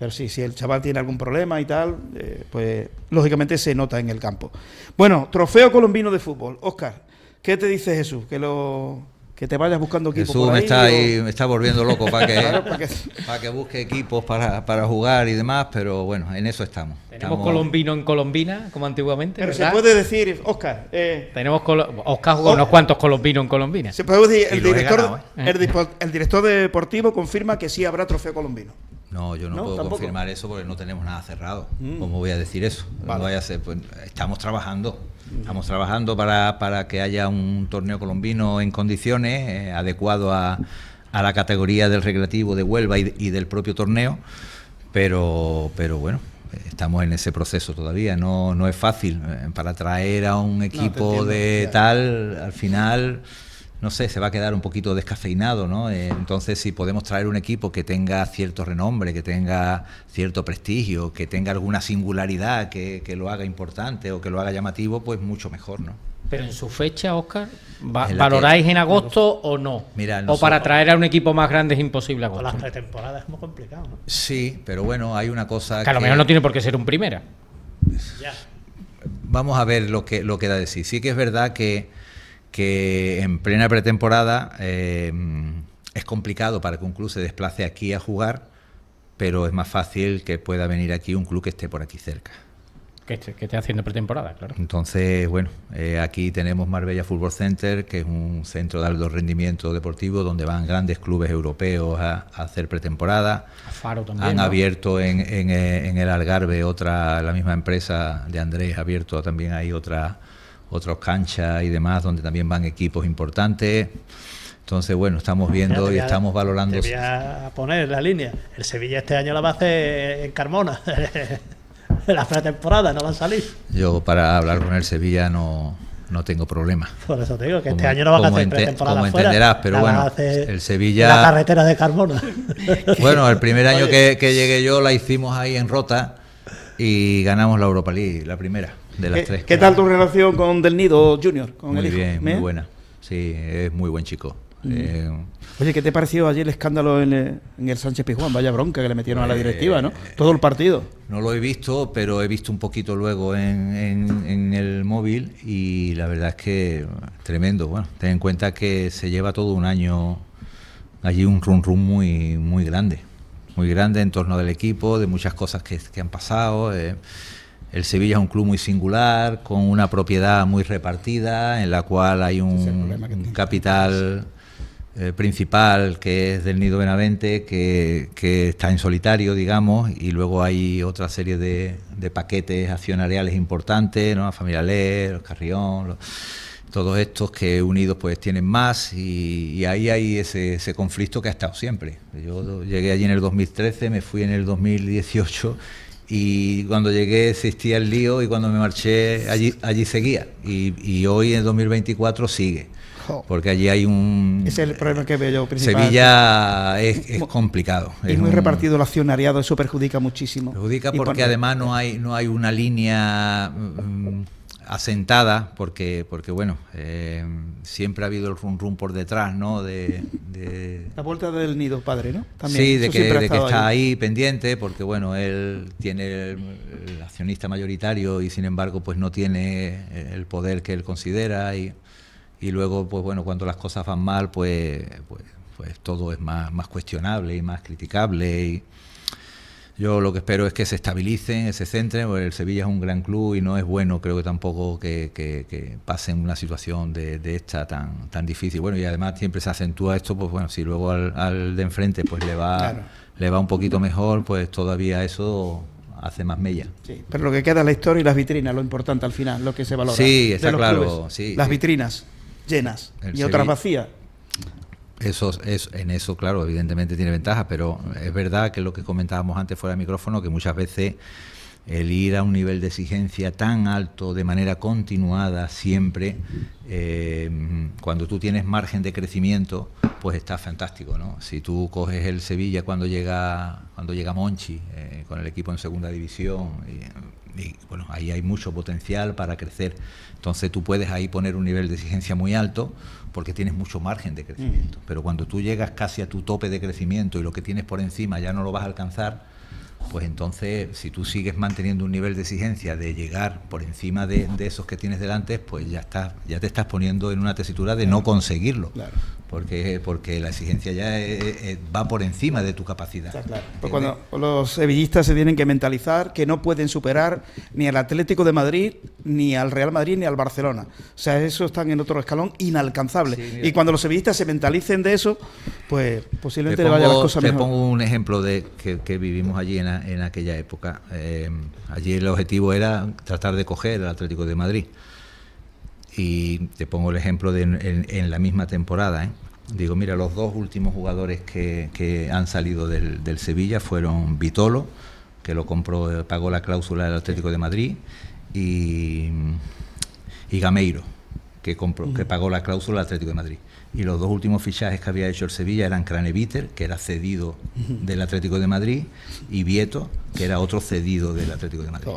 pero sí, si el chaval tiene algún problema y tal, eh, pues lógicamente se nota en el campo. Bueno, trofeo colombino de fútbol. Oscar, ¿qué te dice Jesús? Que lo que te vayas buscando equipos. Jesús por me, está está volviendo loco para que, para que... busque equipos para, jugar y demás, pero bueno, en eso estamos. Tenemos colombino en colombina, como antiguamente. Pero se puede decir, Oscar. Eh, Tenemos Oscar jugó oh. unos cuantos colombinos en colombina. Se puede decir, el director, ¿eh? el director deportivo confirma que sí habrá trofeo colombino. No, yo no, puedo confirmar eso porque no tenemos nada cerrado. Mm. ¿Cómo voy a decir eso? Pues, estamos trabajando. Mm. Estamos trabajando para, que haya un torneo colombino en condiciones adecuadas eh, adecuado a, a, la categoría del recreativo de Huelva y, del propio torneo. Pero, pero bueno, estamos en ese proceso todavía. No, no es fácil. Eh, para traer a un equipo de tal, al final no sé, se va a quedar un poquito descafeinado, ¿no? Eh, entonces, si podemos traer un equipo que tenga cierto renombre, que tenga cierto prestigio, que tenga alguna singularidad que, lo haga importante o que lo haga llamativo, pues mucho mejor, ¿no? Pero en su fecha, Oscar, ¿valoráis en agosto o no? Mira, o para traer a un equipo más grande es imposible agosto. Con las pretemporadas es muy complicado, ¿no? Sí, pero bueno, hay una cosa. Que a lo mejor no tiene por qué ser un primera. Ya. Vamos a ver lo que, lo que da de sí. Sí que es verdad que que en plena pretemporada eh, es complicado para que un club se desplace aquí a jugar, pero es más fácil que pueda venir aquí un club que esté por aquí cerca. Que esté, que haciendo pretemporada, claro. Entonces, bueno, eh, aquí tenemos Marbella Football Center, que es un centro de alto rendimiento deportivo donde van grandes clubes europeos a, hacer pretemporada. Faro también. Han abierto eh, en, el Algarve otra, la misma empresa de Andrés, ha abierto también ahí otra otros canchas y demás, donde también van equipos importantes. Entonces, bueno, estamos viendo y estamos valorando. Te voy a poner la línea. El Sevilla este año la va a hacer en Carmona. la pretemporada no va a salir. Yo para hablar con el Sevilla no, no tengo problema. Por eso te digo que este año no va a hacer pretemporada Como entenderás, pero bueno, el Sevilla... La carretera de Carmona. bueno, el primer año que llegué yo la hicimos ahí en Rota y ganamos la Europa League, la primera. ¿Qué, tal tu relación con Del Nido Junior? Con muy el bien, muy ¿Eh? buena. Sí, es muy buen chico. Mm. Eh, Oye, ¿qué te pareció ayer el escándalo eh, en el, Sánchez Pizjuán? Vaya bronca que le metieron a la pues, directiva, ¿no? Todo el partido. No lo he visto, pero he visto un poquito luego en, el móvil y la verdad es que tremendo. Bueno, ten en cuenta que se lleva todo un año allí un run run muy, muy grande. Muy grande en torno del equipo, de muchas cosas que, han pasado. El Sevilla es un club muy singular, con una propiedad muy repartida, en la cual hay un, capital eh, principal que es del Nido Benavente, que, está en solitario, digamos, y luego hay otra serie de, paquetes accionariales importantes, ¿no? La familia los Carrión, todos estos que unidos pues tienen más y, ahí hay ese, conflicto que ha estado siempre. Yo llegué allí en el 2013, me fui en el 2018 y cuando llegué existía el lío y cuando me marché allí, allí seguía. Y, hoy en 2024 sigue. Porque allí hay un... es el problema que veo yo Sevilla es, complicado. Y es muy repartido el accionariado, eso perjudica muchísimo. Perjudica porque además no hay, no hay una línea... Mm, asentada, porque, porque bueno, eh, siempre ha habido el rumrum por detrás, ¿no? De, La vuelta del nido, padre, ¿no? También, sí, de que, está ahí. pendiente, porque bueno, él tiene el, accionista mayoritario y sin embargo pues no tiene el poder que él considera y, y luego pues bueno, cuando las cosas van mal pues, pues, pues todo es más, más cuestionable y más criticable y... Yo lo que espero es que se estabilicen, se centren, porque el Sevilla es un gran club y no es bueno, creo que tampoco que, que, pasen una situación de, esta tan, tan difícil. Bueno, y además siempre se acentúa esto, pues bueno, si luego al, de enfrente pues le va, le va un poquito mejor, pues todavía eso hace más mella. Sí, pero lo que queda es la historia y las vitrinas, lo importante al final, lo que se valora. Sí, está claro. sí, las vitrinas llenas y otras vacías. Eso, es en eso, claro, evidentemente tiene ventajas, pero es verdad que lo que comentábamos antes fuera de micrófono, que muchas veces el ir a un nivel de exigencia tan alto de manera continuada siempre, eh, cuando tú tienes margen de crecimiento, pues está fantástico, ¿no? Si tú coges el Sevilla cuando llega, cuando llega Monchi, eh, con el equipo en segunda división, y, bueno, ahí hay mucho potencial para crecer. Entonces tú puedes ahí poner un nivel de exigencia muy alto porque tienes mucho margen de crecimiento. Pero cuando tú llegas casi a tu tope de crecimiento y lo que tienes por encima ya no lo vas a alcanzar, pues entonces si tú sigues manteniendo un nivel de exigencia de llegar por encima de, esos que tienes delante, pues ya estás, ya te estás poniendo en una tesitura de no conseguirlo. Porque, porque la exigencia ya va por encima de tu capacidad. claro. Pues cuando los sevillistas se tienen que mentalizar que no pueden superar ni al Atlético de Madrid, ni al Real Madrid, ni al Barcelona. O sea, eso están en otro escalón inalcanzable. y cuando los sevillistas se mentalicen de eso, pues posiblemente le vayan las cosas mejor. Te pongo un ejemplo de que, que vivimos allí en, en aquella época. Em, allí el objetivo era tratar de coger al Atlético de Madrid. Y te pongo el ejemplo de en, la misma temporada. ¿eh? Digo, mira, los dos últimos jugadores que, han salido del, Sevilla fueron Vitolo, que lo compró, pagó la cláusula del Atlético de Madrid, y, Gameiro, que, compró, que mm. pagó la cláusula del Atlético de Madrid y los dos últimos fichajes que había hecho el Sevilla eran Craneviter, que era cedido del Atlético de Madrid, y Vieto, que era otro cedido del Atlético de Madrid.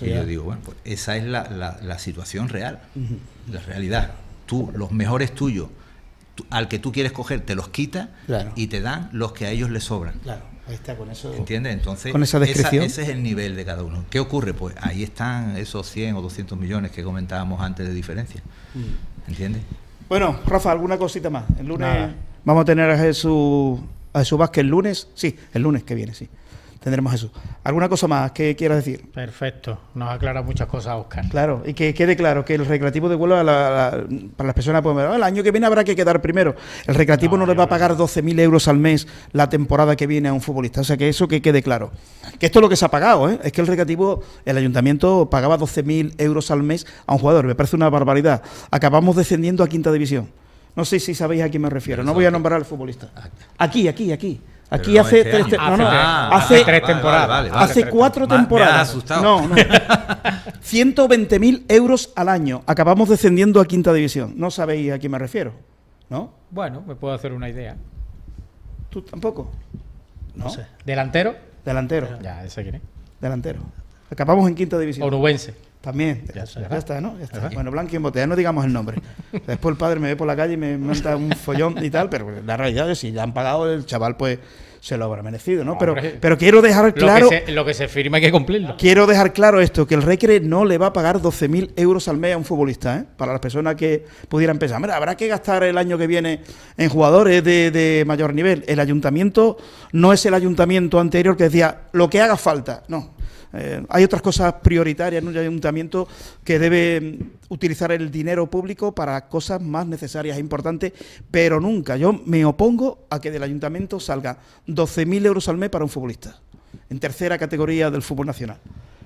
y yo digo, bueno, pues esa es la, situación real, la realidad. Tú, los mejores tuyos, al que tú quieres coger, te los quita y te dan los que a ellos les sobran. Claro. Ahí está, con eso. ¿Entiendes? Entonces, esa ese es el nivel de cada uno. ¿Qué ocurre? Pues ahí están esos 100 o 200 millones que comentábamos antes de diferencia. ¿Entiendes? Bueno, Rafa, alguna cosita más. El lunes vamos a tener a Jesús, a Jesús Vázquez el lunes. Sí, el lunes que viene, sí tendremos eso. ¿Alguna cosa más que quieras decir? Perfecto, nos aclara muchas cosas, Oscar. Claro, y que quede claro que el recreativo de vuelo para las personas, pues, el año que viene habrá que quedar primero. El recreativo no, le va a pagar 12.000 euros al mes la temporada que viene a un futbolista. O sea, que eso que quede claro. Que esto es lo que se ha pagado, ¿eh? Es que el recreativo, el ayuntamiento pagaba 12.000 euros al mes a un jugador. Me parece una barbaridad. Acabamos descendiendo a quinta división. No sé si sabéis a quién me refiero. No voy a nombrar al futbolista. Aquí, aquí, aquí. Aquí este hace, tres hace, temporadas. hace cuatro temporadas. no, no. 120.000 mil euros al año. Acabamos descendiendo a quinta división. No sabéis a quién me refiero, ¿no? Bueno, me puedo hacer una idea. ¿Tú tampoco? No, sé. ¿Delantero? Delantero. Ya, ese quiere. Delantero. Acabamos en quinta división. ...orubense... También. Ya, está, ¿no? Ya está. Bueno, Blanqui en no digamos el nombre. Después el padre me ve por la calle y me manda un follón y tal, pero la realidad es que si ya han pagado, el chaval pues se lo habrá merecido, ¿no? Pero, quiero dejar claro... Lo que, se, firma hay que cumplirlo. Quiero dejar claro esto, que el Recre no le va a pagar 12.000 euros al mes a un futbolista, ¿eh? Para las personas que pudieran pensar, mira, habrá que gastar el año que viene en jugadores de, de mayor nivel. El ayuntamiento no es el ayuntamiento anterior que decía, lo que haga falta, no. Eh, hay otras cosas prioritarias en un ayuntamiento que debe mm, utilizar el dinero público para cosas más necesarias e importantes, pero nunca. Yo me opongo a que del ayuntamiento salga 12.000 euros al mes para un futbolista, en tercera categoría del fútbol nacional.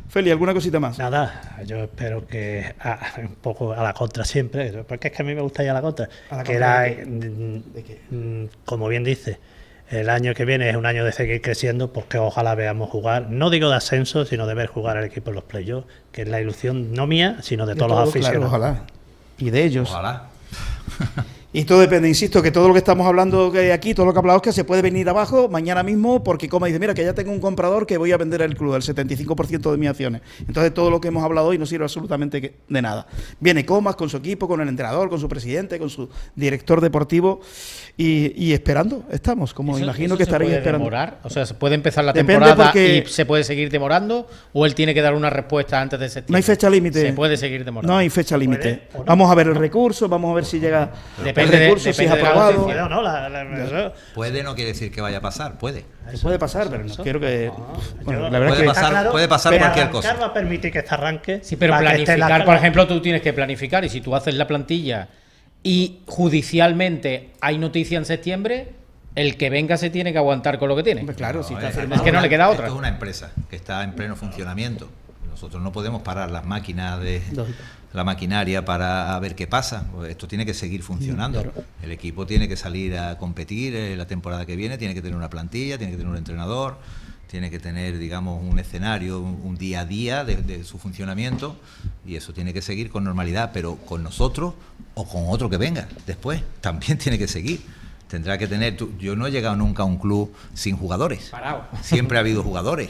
Feli, ¿alguna cosita más? Nada, yo espero que ah, un poco a la contra siempre, porque es que a mí me gusta ir a la contra. que como bien dice, el año que viene es un año de seguir creciendo, pues que ojalá veamos jugar, no digo de ascenso, sino de ver jugar al equipo en los playoffs, que es la ilusión no mía, sino de, todos los aficionados. ojalá. Y de ellos. Ojalá. Y todo depende, insisto, que todo lo que estamos hablando aquí, todo lo que hablamos, que se puede venir abajo mañana mismo, porque Comas dice, mira, que ya tengo un comprador que voy a vender el club, el 75% de mis acciones. Entonces todo lo que hemos hablado hoy no sirve absolutamente de nada. Viene Comas con su equipo, con el entrenador, con su presidente, con su director deportivo. Y, esperando, estamos, como imagino que estaréis esperando. Demorar? O sea, ¿se puede empezar la temporada y se puede seguir demorando? ¿O él tiene que dar una respuesta antes de septiembre? No hay fecha límite. Se puede seguir demorando. No hay fecha límite. Vamos a ver el recurso, vamos a ver si llega depende el recurso, si es aprobado. puede no quiere decir que vaya a pasar, puede. puede pasar, pero no quiero que. Ah, la verdad puede, pasar, puede pasar cualquier cosa. va a permitir que se arranque. Sí, pero planificar, por ejemplo, tú tienes que planificar y si tú haces la plantilla y judicialmente hay noticia en septiembre, el que venga se tiene que aguantar con lo que tiene. claro, si está es, eh, es que no le queda otra. es una empresa que está en pleno funcionamiento. Nosotros no podemos parar las máquinas de la maquinaria para ver qué pasa. Esto tiene que seguir funcionando. El equipo tiene que salir a competir eh, la temporada que viene, tiene que tener una plantilla, tiene que tener un entrenador, tiene que tener, digamos, un escenario, un, día a día de, su funcionamiento y eso tiene que seguir con normalidad, pero con nosotros o con otro que venga después también tiene que seguir tendrá que tener. yo no he llegado nunca a un club sin jugadores. Siempre ha habido jugadores.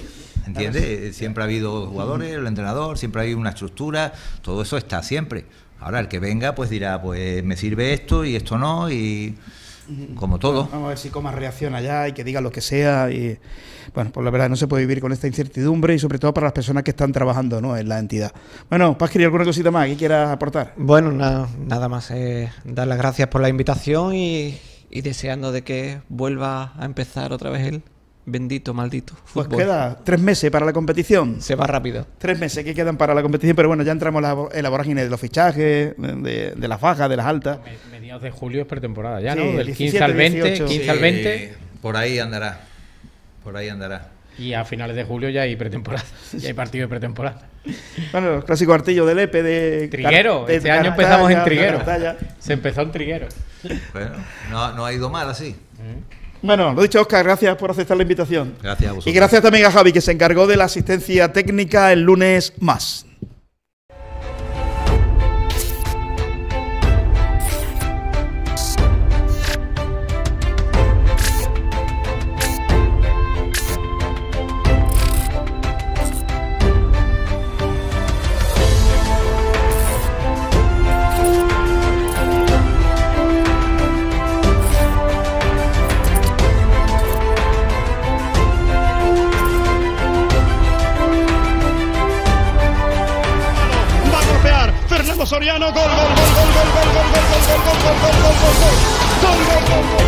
¿entiendes? Siempre ha habido jugadores, el entrenador, siempre hay una estructura, todo eso está siempre. Ahora el que venga pues dirá, pues me sirve esto y esto no y como todo. vamos a ver si Comas reacciona ya y que diga lo que sea. Y, bueno, pues la verdad no se puede vivir con esta incertidumbre y sobre todo para las personas que están trabajando ¿no? en la entidad. Bueno, quería ¿alguna cosita más que quieras aportar? Bueno, nada, nada más. Eh, dar las gracias por la invitación y, deseando de que vuelva a empezar otra vez él. El Bendito, maldito. Pues queda tres meses para la competición. Se va rápido. Tres meses que quedan para la competición, pero bueno, ya entramos en la vorágine de los fichajes, de, las bajas, de las altas. Mediados de julio es pretemporada ya, ¿no? Del 15 al 20. al Por ahí andará. Por ahí andará. Y a finales de julio ya hay pretemporada. Ya hay partido de pretemporada. Bueno, el clásico artillo del EPE de. Triguero. este año empezamos en Triguero. Se empezó en Triguero. Bueno, no, ha ido mal así. Mm. Bueno, lo dicho, Oscar, gracias por aceptar la invitación. Gracias a vosotros. Y gracias también a Javi, que se encargó de la asistencia técnica el lunes más. gol, gol, gol, gol, gol, gol, gol,